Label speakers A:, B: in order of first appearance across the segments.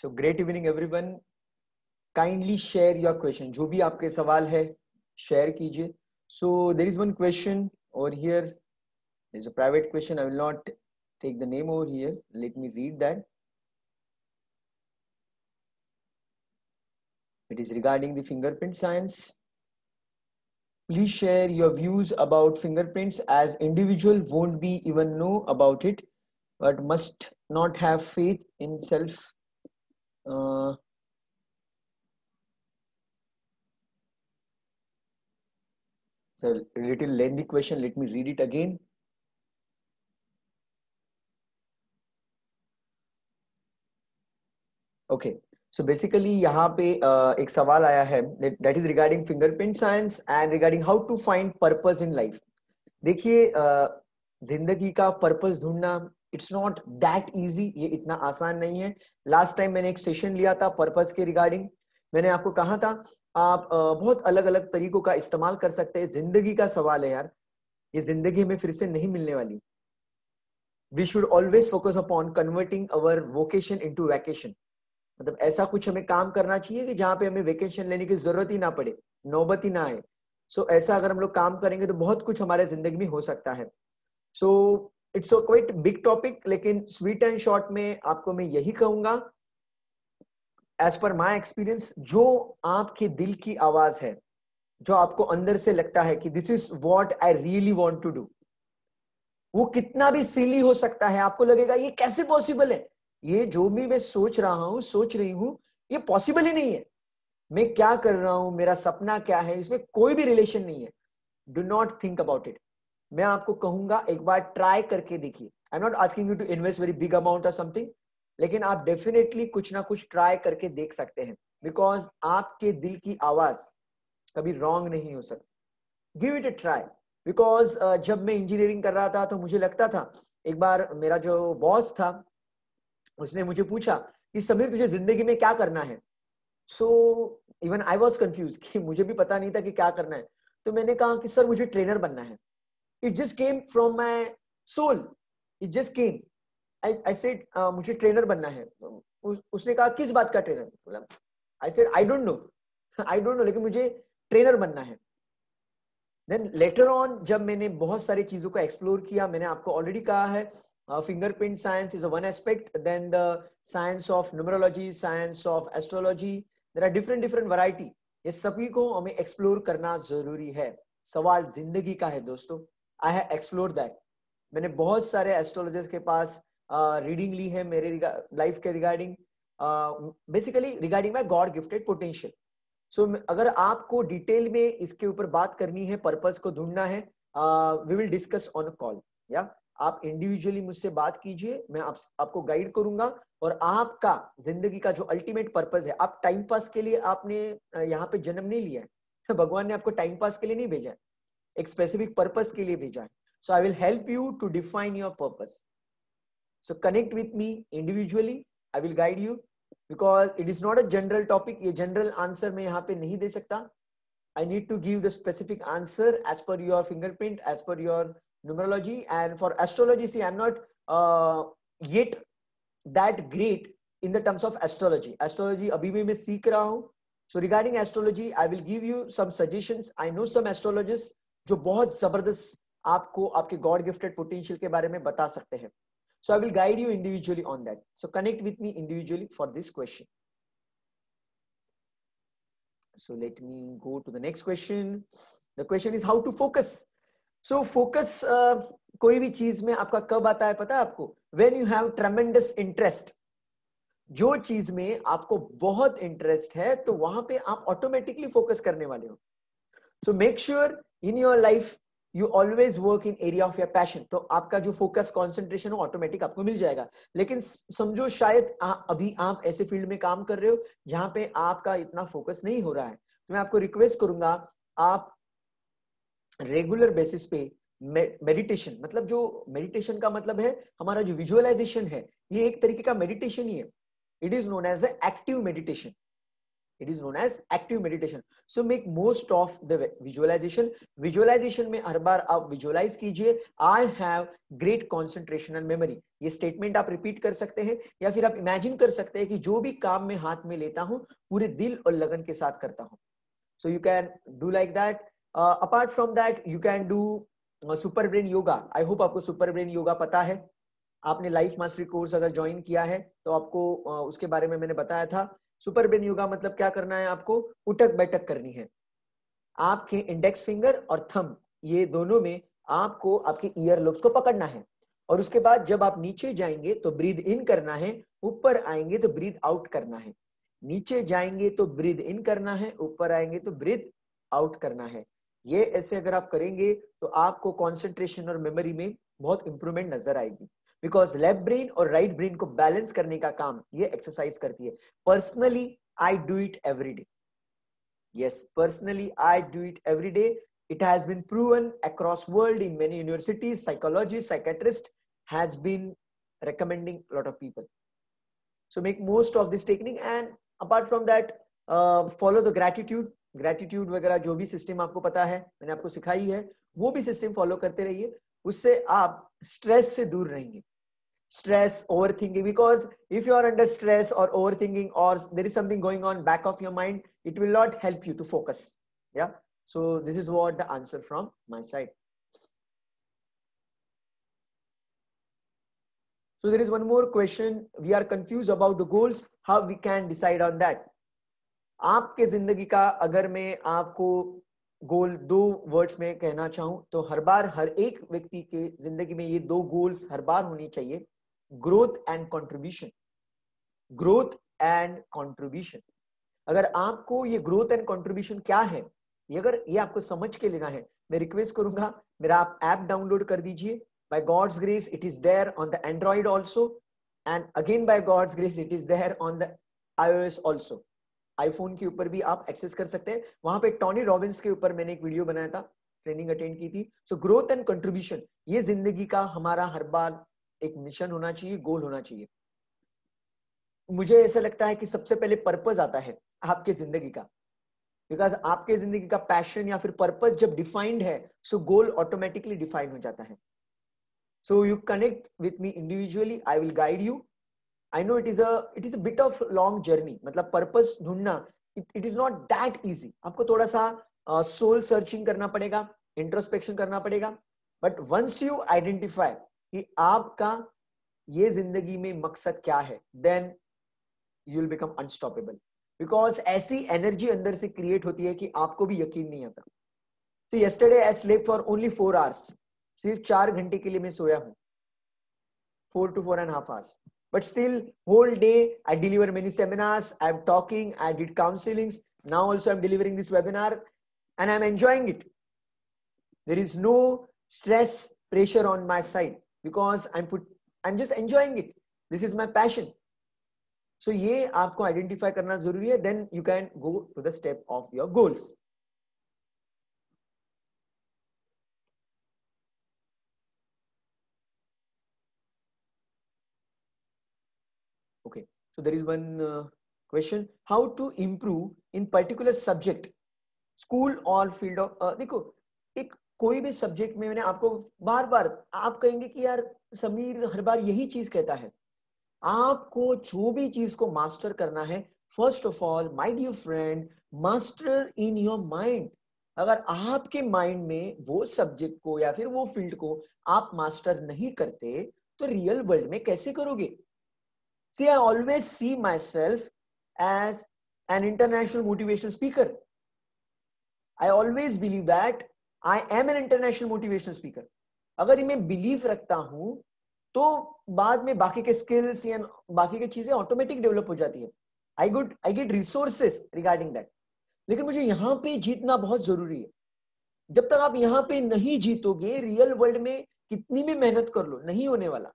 A: So great evening everyone kindly share your question जो भी आपके सवाल है शेयर कीजिए so there is one question और here is a private question I will not take the name over here let me read that It is regarding the fingerprint science. Please share your views about fingerprints as individual won't be even know about it, but must not have faith in self Uh, it's a little lengthy question. Let me read it again. Okay so basically यहाँ पे uh, एक सवाल आया है that is regarding fingerprint science and regarding how to find purpose in life देखिए uh, जिंदगी का purpose ढूंढना इट्स नॉट दैट इजी ये इतना आसान नहीं है लास्ट टाइम मैंने एक सेशन लिया था पर्पज के रिगार्डिंग मैंने आपको कहा था आप बहुत अलग अलग तरीकों का इस्तेमाल कर सकते हैं जिंदगी का सवाल है यार ये जिंदगी हमें फिर से नहीं मिलने वाली we should always focus upon converting our vocation into vacation मतलब ऐसा कुछ हमें काम करना चाहिए कि जहां पे हमें वेकेशन लेने की जरूरत ही ना पड़े नौबत ही ना आए सो so, ऐसा अगर हम लोग काम करेंगे तो बहुत कुछ हमारे जिंदगी में हो सकता है so so, it's a quite big topic लेकिन स्वीट एंड शॉर्ट में आपको मैं यही कहूंगा एज पर माई एक्सपीरियंस जो आपके दिल की आवाज है जो आपको अंदर से लगता है कि this is what I really want to do वो कितना भी सीली हो सकता है आपको लगेगा ये कैसे पॉसिबल है ये जो भी मैं सोच रहा हूं सोच रही हूं ये पॉसिबल ही नहीं है मैं क्या कर रहा हूं मेरा सपना क्या है इसमें कोई भी रिलेशन नहीं है do not think about it मैं आपको कहूंगा एक बार ट्राई करके देखिए I am not asking you to invest very big amount of something लेकिन आप डेफिनेटली कुछ ना कुछ ट्राई करके देख सकते हैं बिकॉज आपके दिल की आवाज कभी रॉन्ग नहीं हो सकती give it a try because जब मैं इंजीनियरिंग कर रहा था तो मुझे लगता था एक बार मेरा जो बॉस था उसने मुझे पूछा कि समीर तुझे जिंदगी में क्या करना है so even I was confuse कि मुझे भी पता नहीं था कि क्या करना है तो मैंने कहा कि सर मुझे ट्रेनर बनना है it just came from my soul it just came i i said uh, मुझे ट्रेनर बनना है उसने कहा किस बात का ट्रेनर बोला I said I don't know I don't know लेकिन मुझे ट्रेनर बनना है देन लेटर ऑन जब मैंने बहुत सारी चीजों को एक्सप्लोर किया मैंने आपको ऑलरेडी कहा है fingerprint science is one aspect then the science of numerology science of astrology there are different different variety ये सभी को हमें एक्सप्लोर करना जरूरी है सवाल जिंदगी का है दोस्तों आई हैव एक्सप्लोर दैट मैंने बहुत सारे एस्ट्रोलॉजर्स के पास रीडिंग uh, ली है मेरे लाइफ के regarding basically regarding my God gifted potential so अगर आपको डिटेल में इसके ऊपर बात करनी है पर्पज को ढूंढना है we will discuss on call या आप इंडिविजुअली मुझसे बात कीजिए मैं आप, आपको गाइड करूंगा और आपका जिंदगी का जो अल्टीमेट पर्पज है आप टाइम पास के लिए आपने यहाँ पे जन्म नहीं लिया है भगवान ने आपको टाइम पास के लिए नहीं भेजा है एक स्पेसिफिक पर्पज के लिए भेजा है so I will help you to define your purpose so connect with me individually I will guide you because it is not a general topic ये जनरल आंसर मैं यहाँ पे नहीं दे सकता I need to give the specific answer as per your fingerprint as per your numerology and for astrology see I am not yet that great in the terms of astrology astrology अभी भी मैं सीख रहा हूँ so regarding astrology I will give you some suggestion I know some astrologist जो बहुत जबरदस्त आपको आपके गॉड गिफ्टेड पोटेंशियल के बारे में बता सकते हैं so I will guide you individually on that so connect with me individually for this question so let me go to the next question the question is how to focus so focus कोई भी चीज में आपका कब आता है पता है आपको when you have tremendous interest जो चीज में आपको बहुत इंटरेस्ट है तो वहां पे आप ऑटोमेटिकली फोकस करने वाले हो so make sure in your life you always work in area of your passion तो आपका जो फोकस कॉन्सेंट्रेशन हो ऑटोमेटिक आपको मिल जाएगा लेकिन समझो शायद आ, अभी आप ऐसे फील्ड में काम कर रहे हो जहां पे आपका इतना फोकस नहीं हो रहा है तो मैं आपको रिक्वेस्ट करूंगा आप रेगुलर बेसिस पे मेडिटेशन मतलब जो मेडिटेशन का मतलब है हमारा जो विजुअलाइजेशन है ये एक तरीके का मेडिटेशन ही है it is known as active meditation it is known as active meditation so make most of the visualization visualization में हर बार आप visualize कीजिए I have great concentration and memory ये statement आप repeat कर सकते हैं या फिर आप imagine कर सकते हैं कि जो भी काम मैं हाथ में लेता हूँ पूरे दिल और लगन के साथ करता हूँ so you can do like that uh, apart from that you can do uh, super brain yoga I hope आपको super brain yoga पता है आपने लाइफ मास्टरी कोर्स अगर ज्वाइन किया है तो आपको उसके बारे में मैंने बताया था सुपर ब्रेन योगा मतलब क्या करना है आपको उठक बैठक करनी है आपके इंडेक्स फिंगर और थम ये दोनों में आपको आपके ईयर लोब्स को पकड़ना है और उसके बाद जब आप नीचे जाएंगे तो ब्रीद इन करना है ऊपर आएंगे तो ब्रीद आउट करना है नीचे जाएंगे तो ब्रीद इन करना है ऊपर आएंगे तो ब्रीद आउट करना है ये ऐसे अगर आप करेंगे तो आपको कॉन्सेंट्रेशन और मेमोरी में बहुत इंप्रूवमेंट नजर आएगी बिकॉज लेफ्ट ब्रेन और राइट right ब्रेन को बैलेंस करने का काम ये एक्सरसाइज करती है personally I do it every day yes personally I do it every day it has been proven across world in many universities psychology psychiatrist has been recommending lot of people so make most of this technique and apart from that follow the gratitude gratitude वगैरह जो भी system आपको पता है मैंने आपको सिखाई है वो भी सिस्टम फॉलो करते रहिए उससे आप स्ट्रेस से दूर रहेंगे stress overthinking because if you are under stress or overthinking or there is something going on back of your mind it will not help you to focus yeah so this is what the answer from my side so there is one more question we are confused about the goals how we can decide on that aapke zindagi ka agar main aapko गोल दो words में कहना चाहूं तो हर बार हर एक व्यक्ति के जिंदगी में ये दो गोल्स हर बार होनी चाहिए growth and contribution growth and contribution अगर आपको ये ग्रोथ एंड कॉन्ट्रीब्यूशन क्या है ये अगर ये आपको समझ के लेना है मैं रिक्वेस्ट करूंगा मेरा आप ऐप डाउनलोड कर दीजिए by God's grace it is there on the android also and again by God's grace it is there on the iOS also iPhone के ऊपर भी आप एक्सेस कर सकते हैं वहां पे टॉनी रॉबिन्स के ऊपर मैंने एक वीडियो बनाया था ट्रेनिंग अटेंड की थी सो ग्रोथ एंड कंट्रीब्यूशन ये जिंदगी का हमारा हर बार एक मिशन होना चाहिए गोल होना चाहिए मुझे ऐसा लगता है कि सबसे पहले पर्पज आता है आपके जिंदगी का बिकॉज आपके जिंदगी का पैशन या फिर पर्पज जब डिफाइंड है सो गोल ऑटोमेटिकली डिफाइन हो जाता है so you connect with me individually I will guide you I know it is a it is a bit of long journey मतलब पर्पज ढूंढना it is not that easy आपको थोड़ा सा soul uh, searching करना पड़ेगा introspection करना पड़ेगा but once you identify कि आपका ये जिंदगी में मकसद क्या है then you'll become unstoppable because ऐसी एनर्जी अंदर से क्रिएट होती है कि आपको भी यकीन नहीं आता see yesterday I sleep for only four hours सिर्फ चार घंटे के लिए मैं सोया हूं four to four and half hours but still whole day I deliver many seminars I am talking I did counselling now also I am delivering this webinar and I am enjoying it there is no stress pressure on my side Because I'm put I am just enjoying it this is my passion so ये आपको identify करना जरूरी है you can go to the step of your goals. okay so there is one uh, question how to improve in particular subject school or field of uh, देखो एक कोई भी subject में मैंने आपको बार बार आप कहेंगे कि यार समीर हर बार यही चीज कहता है आपको जो भी चीज को मास्टर करना है first of all my dear friend master in your mind अगर आपके माइंड में वो सब्जेक्ट को या फिर वो फील्ड को आप मास्टर नहीं करते तो रियल वर्ल्ड में कैसे करोगे see I always see my self as an international motivational speaker I always believe that I am an international motivational speaker अगर मैं बिलीव रखता हूं तो बाद में बाकी के स्किल्स या बाकी की चीजें ऑटोमेटिक डेवलप हो जाती है I good I get resources regarding that लेकिन मुझे यहाँ पे जीतना बहुत जरूरी है जब तक आप यहाँ पे नहीं जीतोगे रियल वर्ल्ड में कितनी भी मेहनत कर लो नहीं होने वाला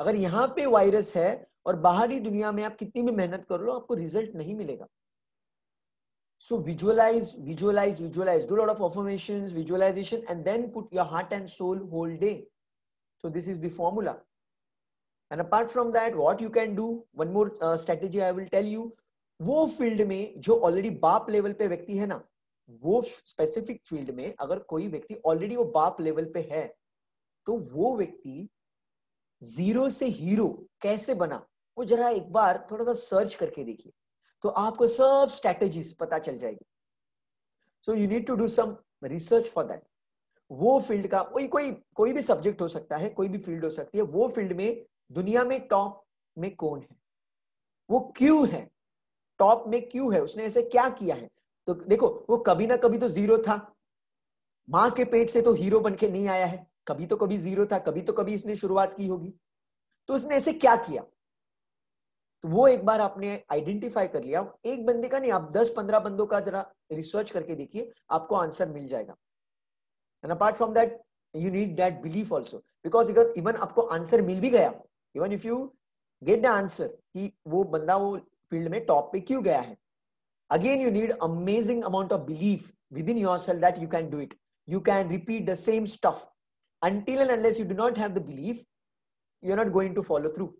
A: अगर यहाँ पे वायरस है और बाहरी दुनिया में आप कितनी भी मेहनत कर लो आपको रिजल्ट नहीं मिलेगा So visualize, visualize, visualize. Do a lot of affirmations, visualization, and then put your heart and soul whole day. So this is the formula. And apart from that, what you can do, one more uh, strategy I will tell you. wo field mein jo already बाप level pe vyakti hai na wo specific field mein agar koi vyakti already wo बाप level pe hai to wo vyakti zero se hero kaise bana वो जरा एक बार थोड़ा सा search करके देखिए तो आपको सब स्ट्रैटेजीज पता चल जाएगी so you need to do some research for that वो फील्ड का कोई कोई कोई भी सब्जेक्ट हो सकता है कोई भी फील्ड हो सकती है वो फील्ड में दुनिया में टॉप में कौन है वो क्यों है टॉप में क्यों है उसने ऐसे क्या किया है तो देखो वो कभी ना कभी तो जीरो था माँ के पेट से तो हीरो बन के नहीं आया है कभी तो कभी जीरो था कभी तो कभी इसने शुरुआत की होगी तो उसने ऐसे क्या किया तो वो एक बार आपने आइडेंटिफाई कर लिया एक बंदे का नहीं आप दस पंद्रह बंदों का जरा रिसर्च करके देखिए आपको आंसर मिल जाएगा and apart from that you need that belief also because even even आपको आंसर मिल भी गया even if you get the answer कि वो बंदा वो फील्ड में टॉप पे क्यों गया है again you need amazing amount of belief with in your self that you can do it you can repeat the same stuff until and unless you do not have the belief you are not going to follow through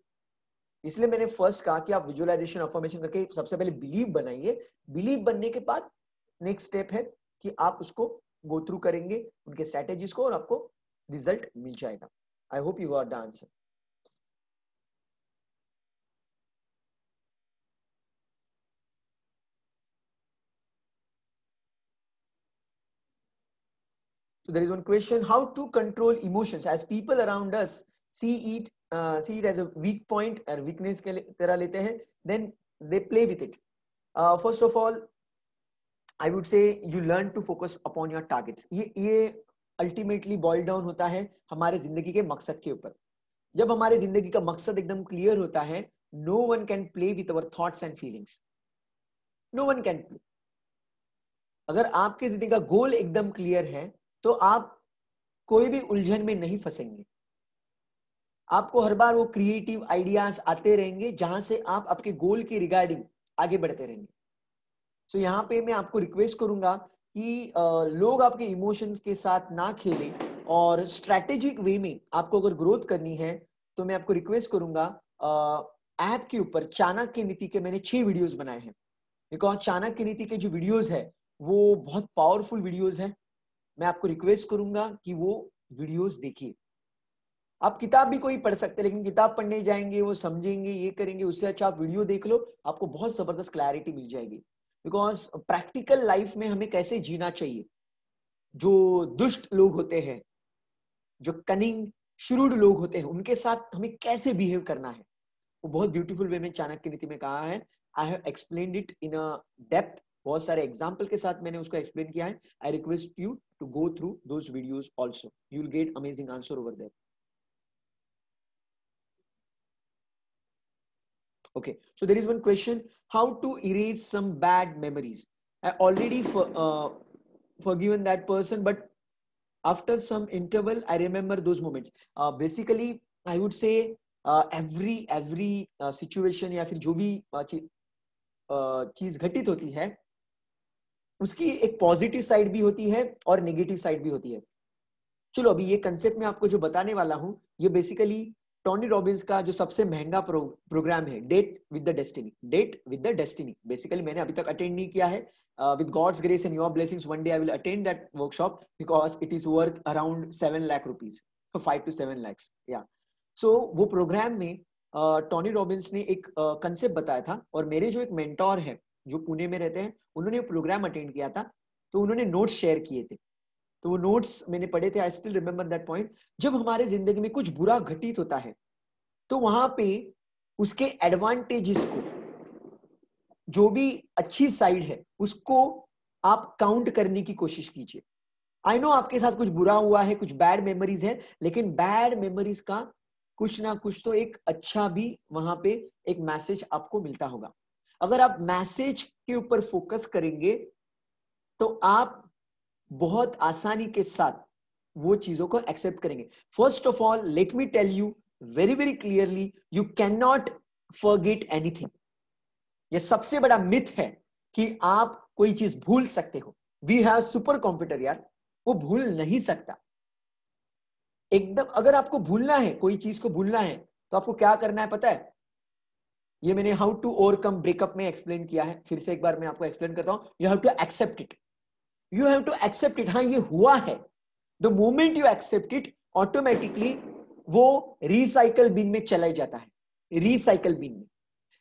A: इसलिए मैंने first कहा कि आप visualisation affirmation करके सबसे पहले believe बनाइए believe बनने के बाद नेक्स्ट स्टेप है कि आप उसको गो थ्रू करेंगे उनके स्ट्रेटेजीज को और आपको रिजल्ट मिल जाएगा I hope you got the answer So there is one question, how to control emotions as people around us see it see it as a weak point और weakness के तरह लेते हैं then they play with it first of all I would say you learn to focus upon your targets ये ये ultimately boil down होता है हमारे जिंदगी के मकसद के ऊपर जब हमारे जिंदगी का मकसद एकदम क्लियर होता है no one can play with our thoughts and feelings no one can play अगर आपके जिंदगी का गोल एकदम क्लियर है तो आप कोई भी उलझन में नहीं फंसेंगे आपको हर बार वो क्रिएटिव आइडियाज आते रहेंगे जहां से आप आपके गोल के रिगार्डिंग आगे बढ़ते रहेंगे सो so, यहाँ पे मैं आपको रिक्वेस्ट करूंगा कि लोग आपके इमोशंस के साथ ना खेलें और स्ट्रैटेजिक वे में आपको अगर ग्रोथ करनी है तो मैं आपको रिक्वेस्ट करूंगा ऐप के ऊपर चाणक्य नीति के मैंने छह वीडियोस बनाए हैं बिकॉज हाँ, चाणक्य नीति के जो वीडियोस है वो बहुत पावरफुल वीडियोस है मैं आपको रिक्वेस्ट करूंगा कि वो वीडियोस देखिए आप किताब भी कोई पढ़ सकते हैं लेकिन किताब पढ़ने जाएंगे वो समझेंगे ये करेंगे उससे अच्छा आप वीडियो देख लो आपको बहुत जबरदस्त क्लैरिटी मिल जाएगी बिकॉज प्रैक्टिकल लाइफ में हमें कैसे जीना चाहिए जो दुष्ट लोग होते हैं जो कनिंग श्रूड लोग होते हैं उनके साथ हमें कैसे बिहेव करना है वो बहुत ब्यूटीफुल वे में चाणक्य नीति में कहा है I have explain it in a depth बहुत सारे एग्जाम्पल के साथ मैंने उसको एक्सप्लेन किया है I request you to go through those videos also get amazing answer over that Okay, so there is one question, how to erase some bad memories. I already for, uh, forgiven that person, but after some interval, I remember those moments. Uh, basically, I would say uh, every every uh, situation या फिर जो भी चीज घटित होती है उसकी एक पॉजिटिव साइड भी होती है और नेगेटिव साइड भी होती है चलो अभी ये कंसेप्ट मैं आपको जो बताने वाला हूँ ये बेसिकली टॉनी रॉबिन्स का जो सबसे महंगा प्रो, प्रोग्राम है date with the destiny date with the destiny basically मैंने अभी तक अटेंड नहीं किया है with God's grace and your blessings one day I will attend that workshop because it is worth around seven lakh rupees five to seven lakhs या सो वो programme में टॉनी uh, रॉबिन्स ने एक कंसेप्ट uh, बताया था और मेरे जो एक मेंटोर है जो पुणे में रहते हैं उन्होंने प्रोग्राम अटेंड किया था तो उन्होंने नोट्स शेयर किए थे तो वो नोट्स मैंने पढ़े थे I still remember that point जब हमारे जिंदगी में कुछ बुरा घटित होता है तो वहां पे उसके एडवांटेजेस को जो भी अच्छी साइड है उसको आप काउंट करने की कोशिश कीजिए आई नो आपके साथ कुछ बुरा हुआ है कुछ बैड मेमोरीज है लेकिन बैड मेमोरीज का कुछ ना कुछ तो एक अच्छा भी वहां पे एक मैसेज आपको मिलता होगा अगर आप मैसेज के ऊपर फोकस करेंगे तो आप बहुत आसानी के साथ वो चीजों को एक्सेप्ट करेंगे first of all let me tell you very very clearly you can not forget anything ये सबसे बड़ा मिथ है कि आप कोई चीज भूल सकते हो वी हैव सुपर कंप्यूटर यार वो भूल नहीं सकता एकदम अगर आपको भूलना है कोई चीज को भूलना है तो आपको क्या करना है पता है ये मैंने हाउ टू ओवरकम ब्रेकअप में एक्सप्लेन किया है फिर से एक बार मैं आपको एक्सप्लेन करता हूं you have to accept it you have to accept it हाँ ये हुआ है the moment you accept it automatically वो रिसाइकल बिन में चला जाता है रिसाइकल बिन में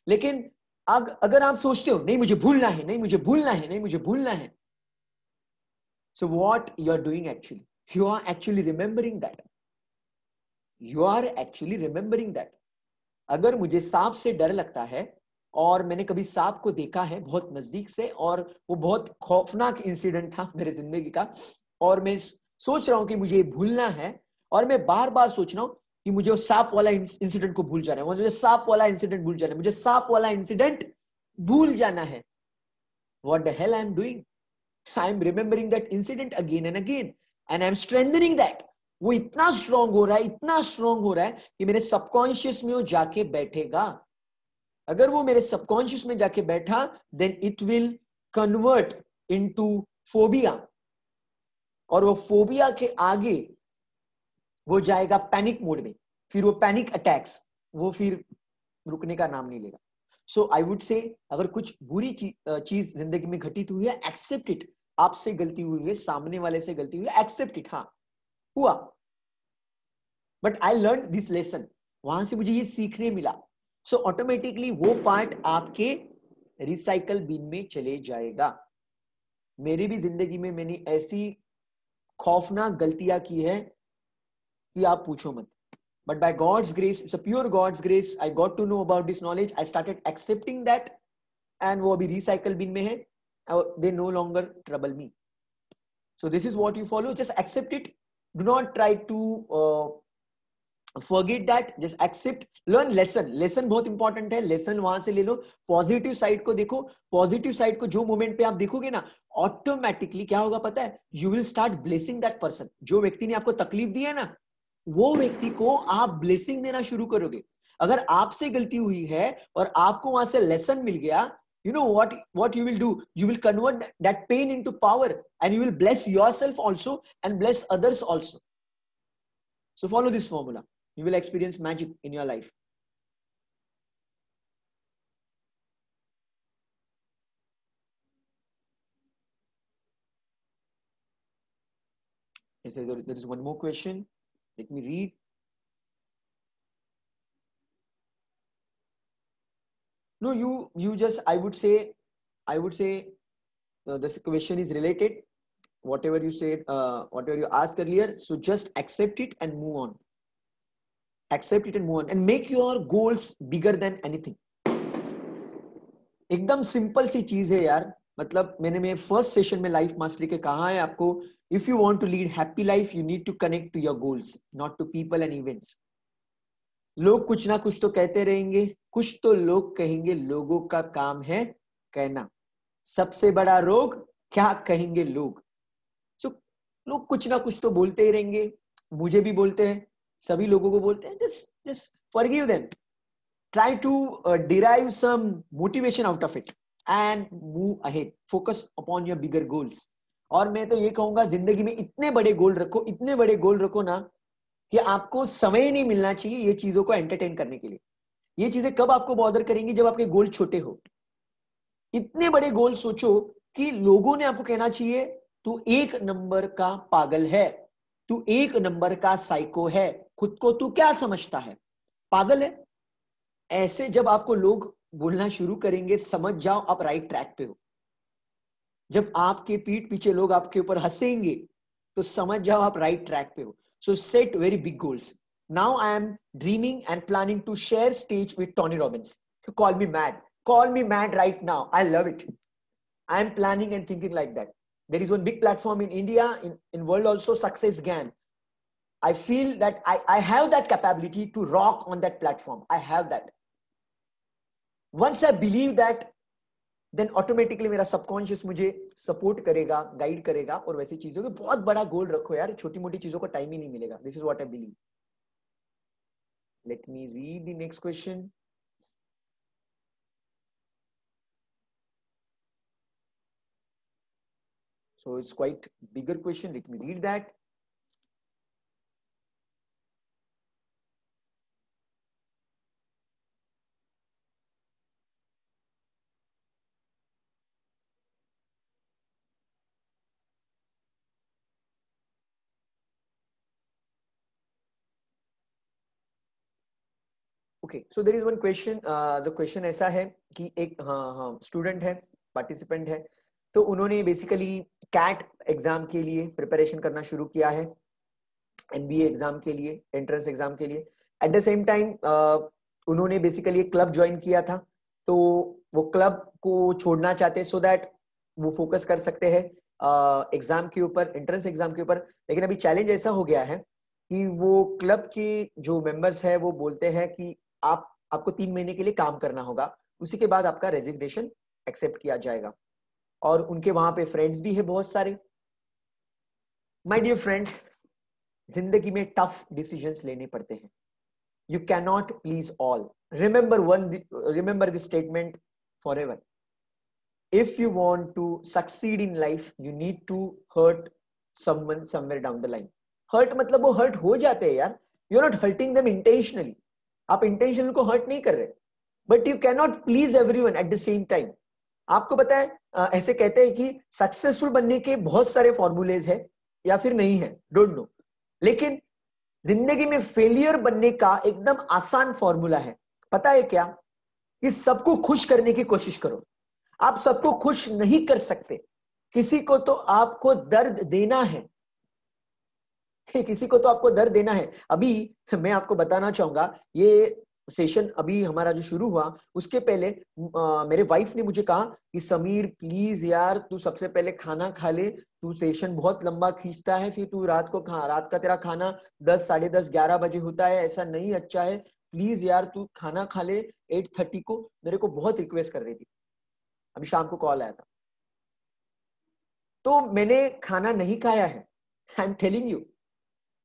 A: लेकिन अग, अगर आप सोचते हो नहीं मुझे भूलना है नहीं मुझे भूलना है नहीं मुझे भूलना है so what you are doing actually you are actually remembering that you are actually remembering that अगर मुझे सांप से डर लगता है और मैंने कभी सांप को देखा है बहुत नजदीक से और वो बहुत खौफनाक इंसिडेंट था मेरे जिंदगी का और मैं सोच रहा हूँ कि मुझे भूलना है और मैं बार बार सोच रहा हूँ कि मुझे सांप वाला इंसिडेंट को भूल जाना है मुझे सांप वाला इंसिडेंट भूल जाना है मुझे सांप वाला इंसिडेंट भूल जाना है what the hell I am doing I am remembering that incident again and again and I am strengthening that वो इतना स्ट्रांग हो रहा है इतना स्ट्रांग हो रहा है कि मेरे सबकॉन्शियस में वो जाके बैठेगा अगर वो मेरे सबकॉन्शियस में जाके बैठा then it will convert into phobia और वो फोबिया के आगे वो जाएगा पैनिक मोड में फिर वो पैनिक अटैक्स वो फिर रुकने का नाम नहीं लेगा सो आई वुड से अगर कुछ बुरी चीज जिंदगी में घटित हुई है एक्सेप्ट इट आपसे गलती हुई है सामने वाले से गलती हुई है एक्सेप्ट इट हाँ हुआ but I learn this lesson वहां से मुझे ये सीखने मिला सो ऑटोमेटिकली वो पार्ट आपके रिसाइकल बिन में चले जाएगा मेरी भी जिंदगी में मैंने ऐसी खौफनाक गलतियां की है कि आप पूछो मत but by God's grace it's a pure God's grace I got to know about this knowledge I start accepting that and वो अभी रिसाइकल बिन में है they no longer trouble me so this is what you follow just accept it do not try to forget that just accept learn lesson lesson बहुत important है lesson वहां से ले लो positive side को देखो positive side को जो moment पे आप देखोगे ना ऑटोमेटिकली क्या होगा पता है you will start blessing that person जो व्यक्ति ने आपको तकलीफ दी है ना वो व्यक्ति को आप ब्लेसिंग देना शुरू करोगे अगर आपसे गलती हुई है और आपको वहां से लेसन मिल गया you know what what you will do you will convert that pain into power and you will bless your self also and bless others also so follow this formula you will experience magic in your life. there, there is one more question. Let me read. No, you you just I would say I would say uh, this question is related. Whatever you said, uh, whatever you asked earlier, so just accept it and move on. Accept it and move on and make your goals bigger than anything एकदम simple सी चीज है यार मतलब मैंने मेरे first session में life mastery के कहा है आपको if you want to lead happy life you need to connect to your goals not to people and events लोग कुछ ना कुछ तो कहते रहेंगे कुछ तो लोग कहेंगे लोगों का काम है कहना सबसे बड़ा रोग क्या कहेंगे लोग सो लोग कुछ ना कुछ तो बोलते ही रहेंगे मुझे भी बोलते हैं सभी लोगों को बोलते हैं just just forgive them try to derive some motivation out of it and move ahead focus upon your bigger goals और मैं तो ये कहूंगा जिंदगी में इतने बड़े गोल रखो इतने बड़े गोल रखो ना कि आपको समय नहीं मिलना चाहिए ये चीजों को एंटरटेन करने के लिए ये चीजें कब आपको बॉदर करेंगी जब आपके गोल छोटे हो इतने बड़े गोल सोचो कि लोगों ने आपको कहना चाहिए तू एक नंबर का पागल है तू एक नंबर का साइको है खुद को तू क्या समझता है पागल है ऐसे जब आपको लोग बोलना शुरू करेंगे समझ जाओ आप राइट ट्रैक पे हो जब आपके पीठ पीछे लोग आपके ऊपर हंसेंगे तो समझ जाओ आप राइट ट्रैक पे हो so set very big goals now I am dreaming and planning to share stage with Tony Robbins call me mad call me mad right now I love it I am planning and thinking like that there is one big platform in India, in, in world also, Success GAN. I feel that I, I have that capability to rock on that platform. I have that. Once I believe that, then automatically मेरा subconscious मुझे support करेगा guide करेगा और वैसी चीजों के बहुत बड़ा goal रखो यार छोटी मोटी चीजों को time ही नहीं मिलेगा this is what I believe let me read the next question So it's quite bigger question. Let me read that. Okay so there is one question the question ऐसा है कि एक हाँ हाँ स्टूडेंट है पार्टिसिपेंट है तो उन्होंने बेसिकली कैट एग्जाम के लिए प्रिपरेशन करना शुरू किया है एनबीए एग्जाम के लिए एंट्रेंस एग्जाम के लिए एट द सेम टाइम उन्होंने बेसिकली एक क्लब ज्वाइन किया था तो वो क्लब को छोड़ना चाहते सो so दैट वो फोकस कर सकते हैं एग्जाम के ऊपर एंट्रेंस एग्जाम के ऊपर लेकिन अभी चैलेंज ऐसा हो गया है कि वो क्लब के जो मेंबर्स है वो बोलते हैं कि आप आपको तीन महीने के लिए काम करना होगा उसी के बाद आपका रेजिग्नेशन एक्सेप्ट किया जाएगा और उनके वहां पे फ्रेंड्स भी है बहुत सारे माई डियर फ्रेंड जिंदगी में टफ डिसीजन लेने पड़ते हैं you cannot please all remember one remember this statement forever if you want to succeed in life you need to hurt somewhere down the line hurt मतलब वो hurt हो जाते हैं यार you not hurting them intentionally आप intentional को hurt नहीं कर रहे but you cannot please everyone at the same time आपको पता है ऐसे कहते हैं कि सक्सेसफुल बनने के बहुत सारे फॉर्मूलेज है या फिर नहीं है डोंट नो लेकिन जिंदगी में फेलियर बनने का एकदम आसान फॉर्मूला है पता है क्या कि सबको खुश करने की कोशिश करो आप सबको खुश नहीं कर सकते किसी को तो आपको दर्द देना है किसी को तो आपको दर्द देना है अभी मैं आपको बताना चाहूंगा ये सेशन अभी हमारा जो शुरू हुआ उसके पहले आ, मेरे वाइफ ने मुझे कहा कि समीर प्लीज यार तू सबसे पहले खाना खा ले तू सेशन बहुत लंबा खींचता है फिर तू रात को खा रात का तेरा खाना दस साढ़े दस ग्यारह बजे होता है ऐसा नहीं अच्छा है प्लीज यार तू खाना खा ले एट थर्टी को मेरे को बहुत रिक्वेस्ट कर रही थी अभी शाम को कॉल आया था तो मैंने खाना नहीं खाया है I am telling you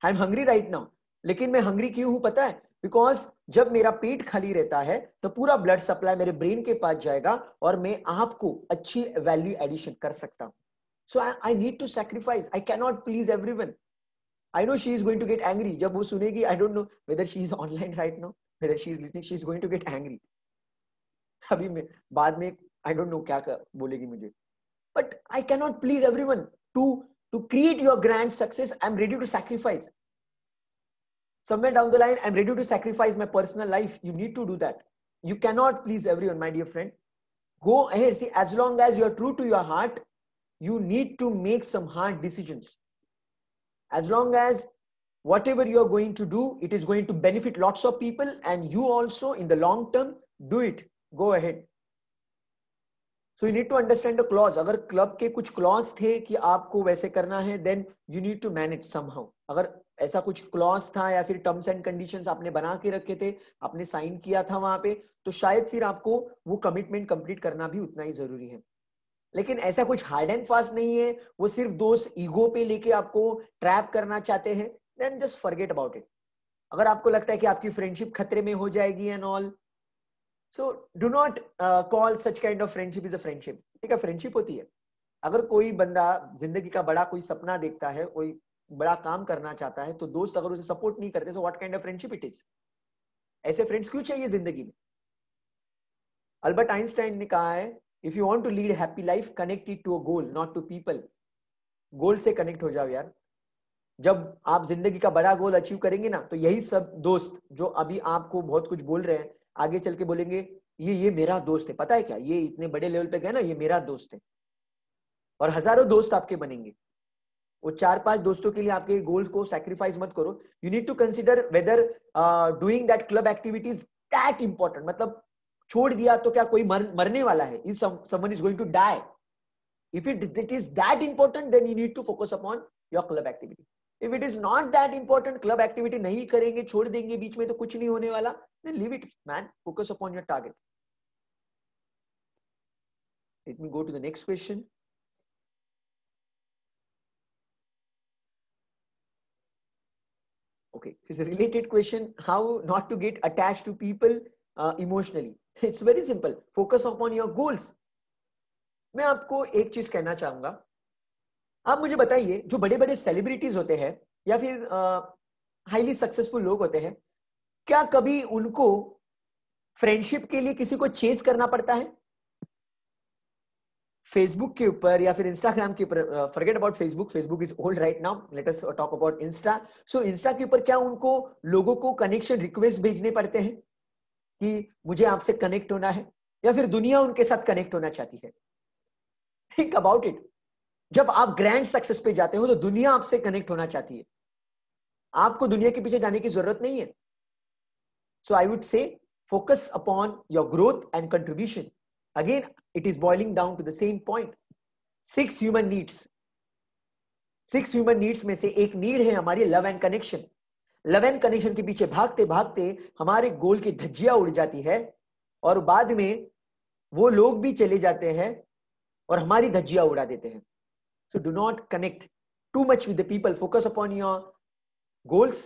A: I am hungry right now लेकिन मैं हंग्री क्यों हूं पता है बिकॉज जब मेरा पेट खाली रहता है तो पूरा ब्लड सप्लाई मेरे ब्रेन के पास जाएगा और मैं आपको अच्छी वैल्यू एडिशन कर सकता हूं so I need to sacrifice I cannot please everyone I know she is going to get angry जब वो सुनेगी I don't know whether she is online right no whether she is listening she is going to get angry अभी मैं बाद में आई don't no क्या कर, बोलेगी मुझे but I cannot please everyone to to create your grand success I am ready to sacrifice somewhere down the line i'm ready to sacrifice my personal life you need to do that you cannot please everyone my dear friend go ahead see as long as you are true to your heart you need to make some hard decisions as long as whatever you are going to do it is going to benefit lots of people and you also in the long term do it go ahead So you need to understand the clause. अगर club के कुछ clause थे कि आपको वैसे करना है then you need to manage somehow अगर ऐसा कुछ क्लॉज था या फिर टर्म्स एंड कंडीशंस आपने बना के रखे थे आपने साइन किया था वहां पे तो शायद फिर आपको वो कमिटमेंट कंप्लीट करना भी उतना ही जरूरी है लेकिन ऐसा कुछ हार्ड एंड फास्ट नहीं है वो सिर्फ दोस्त ईगो पे लेके आपको ट्रैप करना चाहते हैं then just forget about it अगर आपको लगता है कि आपकी फ्रेंडशिप खतरे में हो जाएगी and also do not call such kind of friendship is a friendship ठीक है फ्रेंडशिप होती है अगर कोई बंदा जिंदगी का बड़ा कोई सपना देखता है कोई बड़ा काम करना चाहता है तो दोस्त अगर उसे सपोर्ट नहीं करते what kind of friendship it is ऐसे फ्रेंड्स क्यों चाहिए जिंदगी में अल्बर्ट आइंस्टाइन ने कहा है if you want to lead happy life connected to a goal not to people goal से कनेक्ट हो जाओ यार जब आप जिंदगी का बड़ा गोल अचीव करेंगे ना तो यही सब दोस्त जो अभी आपको बहुत कुछ बोल रहे हैं आगे चल के बोलेंगे ये ये मेरा दोस्त है पता है क्या ये इतने बड़े लेवल पे गए ना ये मेरा दोस्त है और हजारों दोस्त आपके बनेंगे वो चार पांच दोस्तों के लिए आपके गोल्स को सैक्रीफाइस मत करो you need to consider whether doing that club activities that important मतलब छोड़ दिया तो क्या कोई मर, मरने वाला है is someone is going to die if it it is that important then you need to focus upon your club activity if it is not that important club activity नहीं करेंगे छोड़ देंगे बीच में तो कुछ नहीं होने वाला then leave it man focus upon your target let me go to the next question Okay, so it's a related question, how not to get attached to people uh, emotionally. It's very simple. Focus upon your goals. मैं आपको एक चीज कहना चाहूंगा आप मुझे बताइए जो बड़े बड़े सेलिब्रिटीज होते हैं या फिर हाईली सक्सेसफुल लोग होते हैं क्या कभी उनको फ्रेंडशिप के लिए किसी को चेस करना पड़ता है फेसबुक के ऊपर या फिर इंस्टाग्राम के ऊपर forget about Facebook Facebook is old right now let us talk about Insta so Insta के ऊपर क्या उनको लोगों को कनेक्शन रिक्वेस्ट भेजने पड़ते हैं कि मुझे आपसे कनेक्ट होना है या फिर दुनिया उनके साथ कनेक्ट होना चाहती है थिंक अबाउट इट जब आप ग्रैंड सक्सेस पे जाते हो तो दुनिया आपसे कनेक्ट होना चाहती है आपको दुनिया के पीछे जाने की जरूरत नहीं है so I would say focus upon your growth and contribution Again, it is boiling down to the same point. Six human needs. Six human needs में से एक नीड है हमारी love and connection love and connection के पीछे भागते भागते हमारे गोल की धज्जिया उड़ जाती है और बाद में वो लोग भी चले जाते हैं और हमारी धज्जिया उड़ा देते हैं so do not connect too much with people focus upon your goals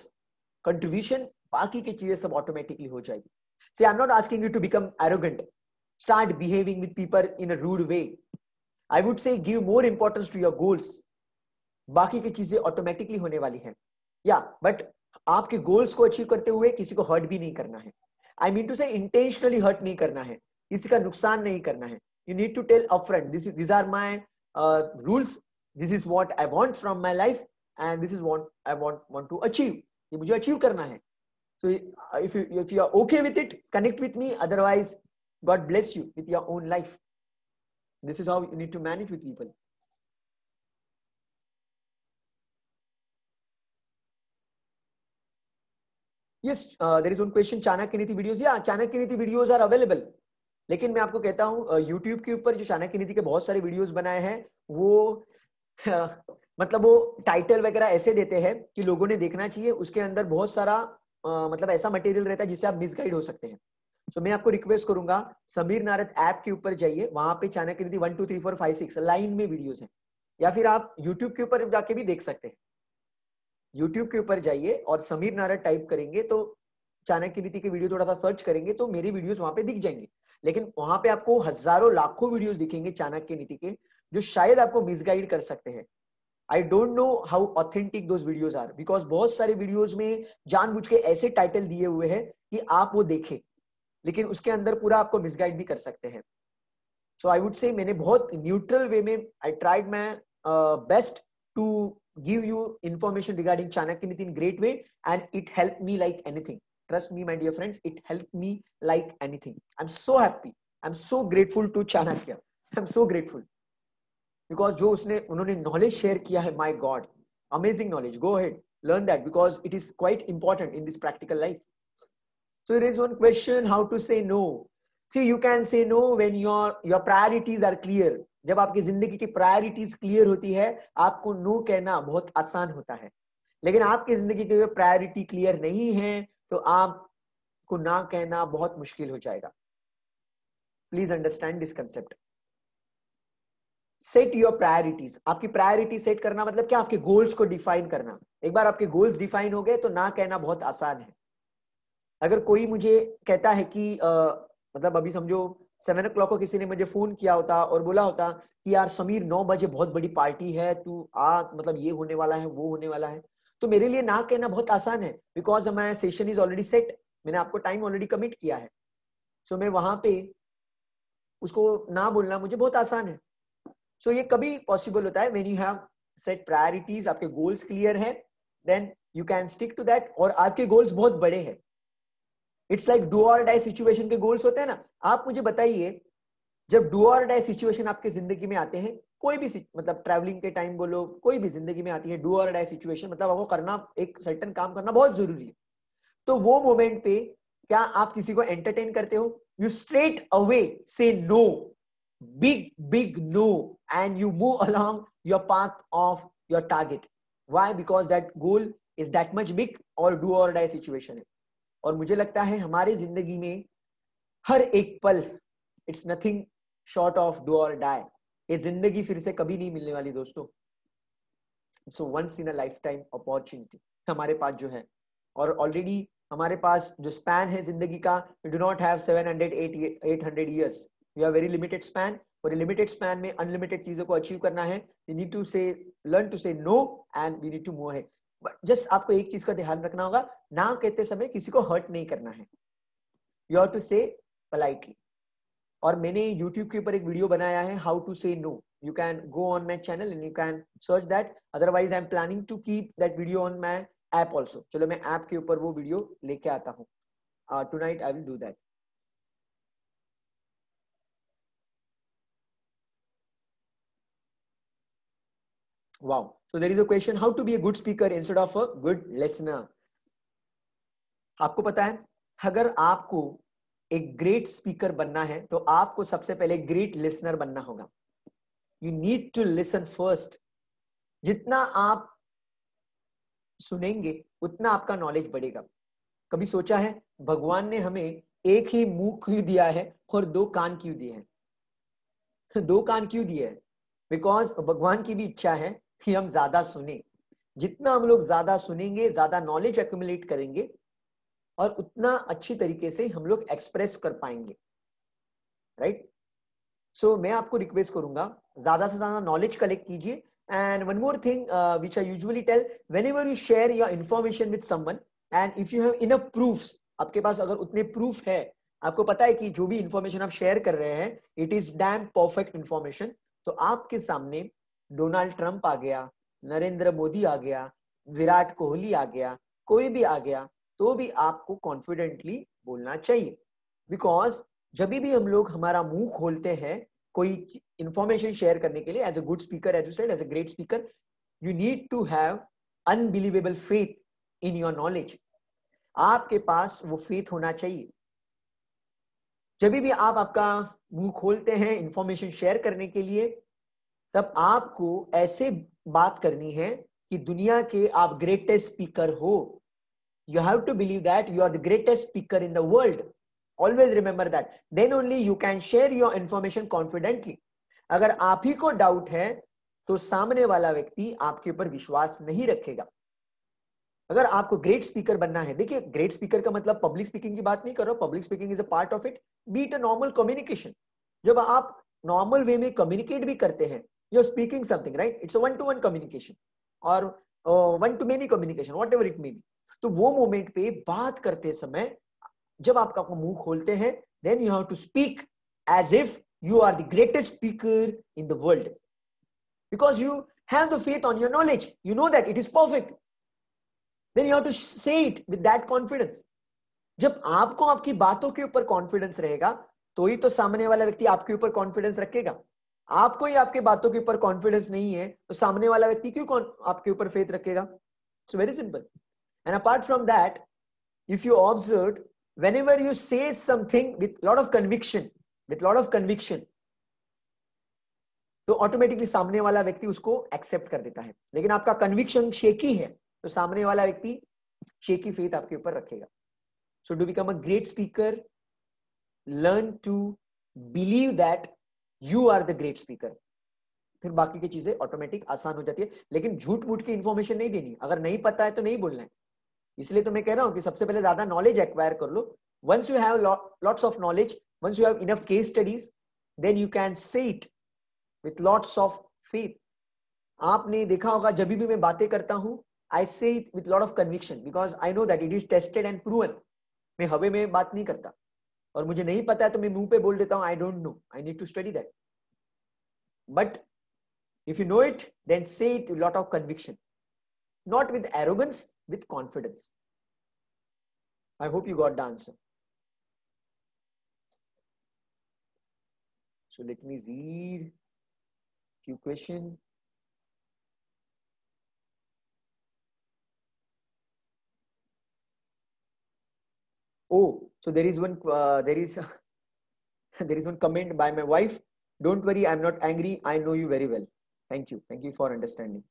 A: contribution बाकी की चीजें सब ऑटोमेटिकली हो जाएगी see I am not asking you to become arrogant start behaving with people in a rude way i would say give more importance to your goals बाकी की चीजें automatically होने वाली हैं या बट आपके गोल्स को अचीव करते हुए किसी को हर्ट भी नहीं करना है I mean to say intentionally hurt नहीं करना है किसी का नुकसान नहीं करना है you need to tell upfront this this are my rules this is what I want from my life and this is what I want want to achieve ये मुझे अचीव करना है so if you if you are okay with it connect with me otherwise God bless you with your own life. This is how you need to manage with people. Yes, uh, there is one question Chanakya नीति videos या चाणक्य नीति videos are available लेकिन मैं आपको कहता हूँ YouTube के ऊपर जो चाणक्य नीति के बहुत सारे वीडियोस बनाए हैं वो मतलब वो टाइटल वगैरह ऐसे देते हैं कि लोगों ने देखना चाहिए उसके अंदर बहुत सारा uh, मतलब ऐसा मटेरियल रहता है जिससे आप मिसगाइड हो सकते हैं सो so, मैं आपको रिक्वेस्ट करूंगा समीर नारद ऐप के ऊपर जाइए वहां पे Chanakya Niti one two three four five six line में वीडियोस हैं या फिर आप यूट्यूब के ऊपर जाके भी देख सकते हैं यूट्यूब के ऊपर जाइए और समीर नारद टाइप करेंगे तो चाणक्य नीति के वीडियो थोड़ा सा सर्च करेंगे तो मेरी वीडियोस वहां पे दिख जाएंगे लेकिन वहां पे आपको हजारों लाखों वीडियोस दिखेंगे चाणक्य नीति के जो शायद आपको मिसगाइड कर सकते हैं I don't know how authentic those videos are because बहुत सारे वीडियोज में जानबूझ के ऐसे टाइटल दिए हुए हैं कि आप वो देखें लेकिन उसके अंदर पूरा आपको मिसगाइड भी कर सकते हैं सो आई वुड से मैंने बहुत न्यूट्रल वे में I tried my best to give you information regarding Chanakya Niti in great way and it help me like anything trust me my dear friends it help me like anything I am so happy I am so grateful to Chanakya I am so grateful because जो उसने उन्होंने knowledge share किया है my God amazing knowledge go ahead learn that because it is quite important in this practical life So there is one question how to say no. See, you can say no when your your priorities are clear. जब आपकी जिंदगी की priorities clear होती है आपको no कहना बहुत आसान होता है लेकिन आपकी जिंदगी की अगर प्रायोरिटी क्लियर नहीं है तो आपको ना कहना बहुत मुश्किल हो जाएगा please understand this concept set your priorities आपकी प्रायोरिटी सेट करना मतलब क्या आपके गोल्स को डिफाइन करना एक बार आपके गोल्स डिफाइन हो गए तो ना कहना बहुत आसान है अगर कोई मुझे कहता है कि आ, मतलब अभी समझो सेवन ओ को किसी ने मुझे फोन किया होता और बोला होता कि यार समीर नौ बजे बहुत बड़ी पार्टी है तू आ मतलब ये होने वाला है वो होने वाला है तो मेरे लिए ना कहना बहुत आसान है because my session is already set मैंने आपको टाइम ऑलरेडी कमिट किया है सो so, मैं वहां पे उसको ना बोलना मुझे बहुत आसान है सो so, ये कभी पॉसिबल होता है when you have set priorities आपके गोल्स क्लियर है then you can stick to that और आपके गोल्स बहुत बड़े हैं it's like do or die situation के गोल्स होते हैं ना आप मुझे बताइए जब डू और डाई सिचुएशन आपके जिंदगी में आते हैं कोई भी मतलब ट्रैवलिंग के टाइम बोलो कोई भी जिंदगी में आती है डू और डाई सिचुएशन मतलब आपको करना एक सर्टन काम करना बहुत जरूरी है तो वो मोमेंट पे क्या आप किसी को एंटरटेन करते हो यू स्ट्रेट अवे से no big big no and you move along your path of your target why because that goal is that much big और डू और डाई सिचुएशन है और मुझे लगता है हमारी जिंदगी में हर एक पल it's nothing short of do or die ये जिंदगी फिर से कभी नहीं मिलने वाली दोस्तों so once in a lifetime opportunity हमारे पास जो है और ऑलरेडी हमारे पास जो स्पैन है जिंदगी का do not have seven hundred eight hundred years you are very limited span और लिमिटेड स्पैन में अनलिमिटेड चीजों को अचीव करना है we need to say learn to say no and we need to move है जस्ट आपको एक चीज का ध्यान रखना होगा ना कहते समय किसी को हर्ट नहीं करना है you have to say politely और मैंने YouTube के ऊपर एक वीडियो बनाया है how to say no you can go on my channel and you can search that otherwise I am planning to keep that video on my app also चलो मैं app के ऊपर वो वीडियो लेके आता हूँ tonight I will do that wow wow. So there is a question how to be a good speaker instead of a good listener. aapko pata hai agar aapko ek great speaker banna hai to aapko sabse pehle great listener banna hoga you need to listen first jitna aap सुनेंगे उतना आपका knowledge बढ़ेगा कभी सोचा है भगवान ने हमें एक ही मुंह क्यों दिया है और दो कान क्यों दिए हैं दो कान क्यों दिए हैं बिकॉज भगवान की भी इच्छा है कि हम ज्यादा सुने जितना हम लोग ज्यादा सुनेंगे ज्यादा नॉलेज एक्यूमुलेट करेंगे और उतना अच्छी तरीके से हम लोग एक्सप्रेस कर पाएंगे राइट right? सो so, मैं आपको रिक्वेस्ट करूंगा ज्यादा से ज्यादा नॉलेज कलेक्ट कीजिए and one more thing which I usually tell whenever you share your information with someone and if you have in proof आपके पास अगर उतने प्रूफ है आपको पता है कि जो भी इंफॉर्मेशन आप शेयर कर रहे हैं it is damn perfect information तो आपके सामने डोनाल्ड ट्रंप आ गया नरेंद्र मोदी आ गया विराट कोहली आ गया कोई भी आ गया तो भी आपको कॉन्फिडेंटली बोलना चाहिए बिकॉज जब भी हम लोग हमारा मुंह खोलते हैं कोई इंफॉर्मेशन शेयर करने के लिए as a good speaker as you said as a great speaker you need to have unbelievable faith in your knowledge आपके पास वो फेथ होना चाहिए जब भी आप आपका मुंह खोलते हैं इंफॉर्मेशन शेयर करने के लिए तब आपको ऐसे बात करनी है कि दुनिया के आप ग्रेटेस्ट स्पीकर हो you have to believe that you are the greatest speaker in the world always remember that then only you can share your information confidently अगर आप ही को डाउट है तो सामने वाला व्यक्ति आपके ऊपर विश्वास नहीं रखेगा अगर आपको ग्रेट स्पीकर बनना है देखिए ग्रेट स्पीकर का मतलब पब्लिक स्पीकिंग की बात नहीं कर रहा public speaking is a part of it be it a normal communication जब आप नॉर्मल वे में कम्युनिकेट भी करते हैं you're speaking something, right? It's a one-to-one -one communication और one to many communication whatever it may be तो वो moment पे बात करते समय जब आपका मुंह खोलते हैं then you have to speak as if you are the greatest speaker in the world because you have the faith on your knowledge. You know that it is perfect. Then you have to say it with that confidence. जब आपको आपकी बातों के ऊपर confidence रहेगा तो ही तो सामने वाला व्यक्ति आपके ऊपर कॉन्फिडेंस रखेगा आपको ही आपके बातों के ऊपर कॉन्फिडेंस नहीं है तो सामने वाला व्यक्ति क्यों आपके ऊपर फेथ रखेगा it's very simple and apart from that if you observe whenever you say something with lot of conviction with lot of conviction तो ऑटोमेटिकली सामने वाला व्यक्ति उसको एक्सेप्ट कर देता है लेकिन आपका कन्विक्शन शेकी है तो सामने वाला व्यक्ति शेकी फेथ आपके ऊपर रखेगा so do become a great speaker learn to believe that you are the great speaker फिर बाकी की चीजें ऑटोमेटिक आसान हो जाती है लेकिन झूठ मूठ की इन्फॉर्मेशन नहीं देनी अगर नहीं पता है तो नहीं बोलना है इसलिए तो मैं कह रहा हूँ कि सबसे पहले ज्यादा नॉलेज एक्वायर कर लो once you have lots of knowledge once you have enough case studies then you can say it with lots of faith आपने देखा होगा जब भी मैं बातें करता हूं I say it with lot of conviction because I know that it is tested and proven मैं हवे में बात नहीं करता और मुझे नहीं पता है तो मैं मुंह पे बोल देता हूं I don't know I need to study that but if you know it then say it lot of conviction not with arrogance with confidence I hope you got the answer so let me read few question oh so there is one uh, there is there is one comment by my wife don't worry i'm not angry i know you very well thank you thank you for understanding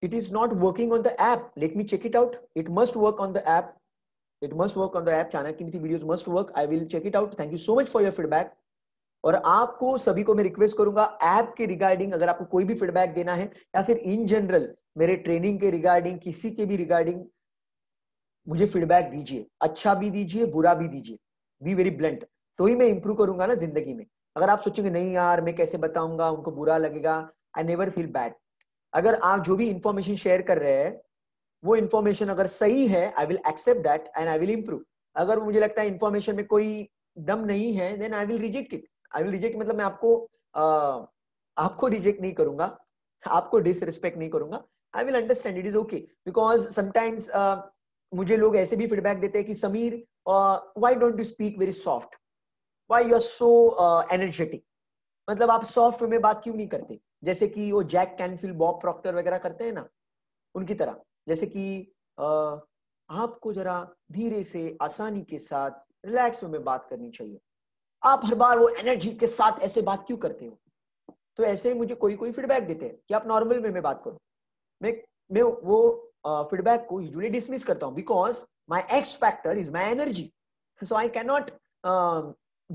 A: it is not working on the app let me check it out it must work on the app it must work on the app chanakya niti videos must work i will check it out thank you so much for your feedback और आपको सभी को मैं request करूंगा app के regarding अगर आपको कोई भी फीडबैक देना है या फिर इन जनरल मेरे ट्रेनिंग के रिगार्डिंग किसी के भी रिगार्डिंग मुझे फीडबैक दीजिए अच्छा भी दीजिए बुरा भी दीजिए बी वेरी ब्लंट तो ही मैं इंप्रूव करूंगा ना जिंदगी में अगर आप सोचेंगे नहीं यार मैं कैसे बताऊंगा उनको बुरा लगेगा आई नेवर फील बैड अगर आप जो भी इंफॉर्मेशन शेयर कर रहे हैं वो इन्फॉर्मेशन अगर सही है I will accept that and I will improve अगर मुझे लगता है इन्फॉर्मेशन में कोई दम नहीं है then I will reject it I will reject मतलब मैं आपको uh, आपको रिजेक्ट नहीं करूंगा आपको डिसरिस्पेक्ट नहीं करूंगा I will understand it is okay because sometimes मुझे लोग ऐसे भी फीडबैक देते हैं कि Sameer why don't you speak very soft why you are so energetic मतलब आप सॉफ्ट में बात क्यों नहीं करते जैसे कि वो जैक कैनफिल बॉब प्रॉक्टर वगैरह करते हैं ना उनकी तरह जैसे कि uh, आपको जरा धीरे से आसानी के साथ रिलैक्स में बात करनी चाहिए आप हर बार वो एनर्जी के साथ ऐसे बात क्यों करते हो तो ऐसे ही मुझे कोई कोई फीडबैक देते हैं कि आप नॉर्मल वे में बात करो मैं मैं वो फीडबैक को यूजुअली डिसमिस करता हूँ because my X factor is my energy so I can not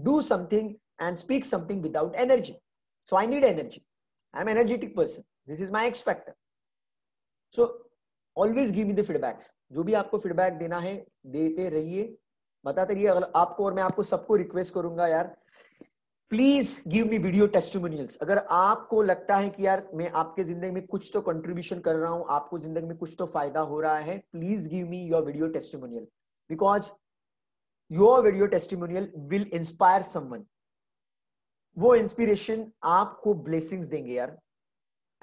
A: do something and speak something without energy so I need energy I am energetic person this is my X factor so always give me the feedbacks जो भी आपको feedback देना है देते रहिए बताते रहिए आपको और मैं आपको सबको रिक्वेस्ट करूंगा यार please give me video testimonials अगर आपको लगता है कि यार मैं आपके जिंदगी में कुछ तो कंट्रीब्यूशन कर रहा हूं आपको जिंदगी में कुछ तो फायदा हो रहा है please give me your video testimonial because your video testimonial will inspire someone वो इंस्पिरेशन आपको ब्लेसिंग्स देंगे यार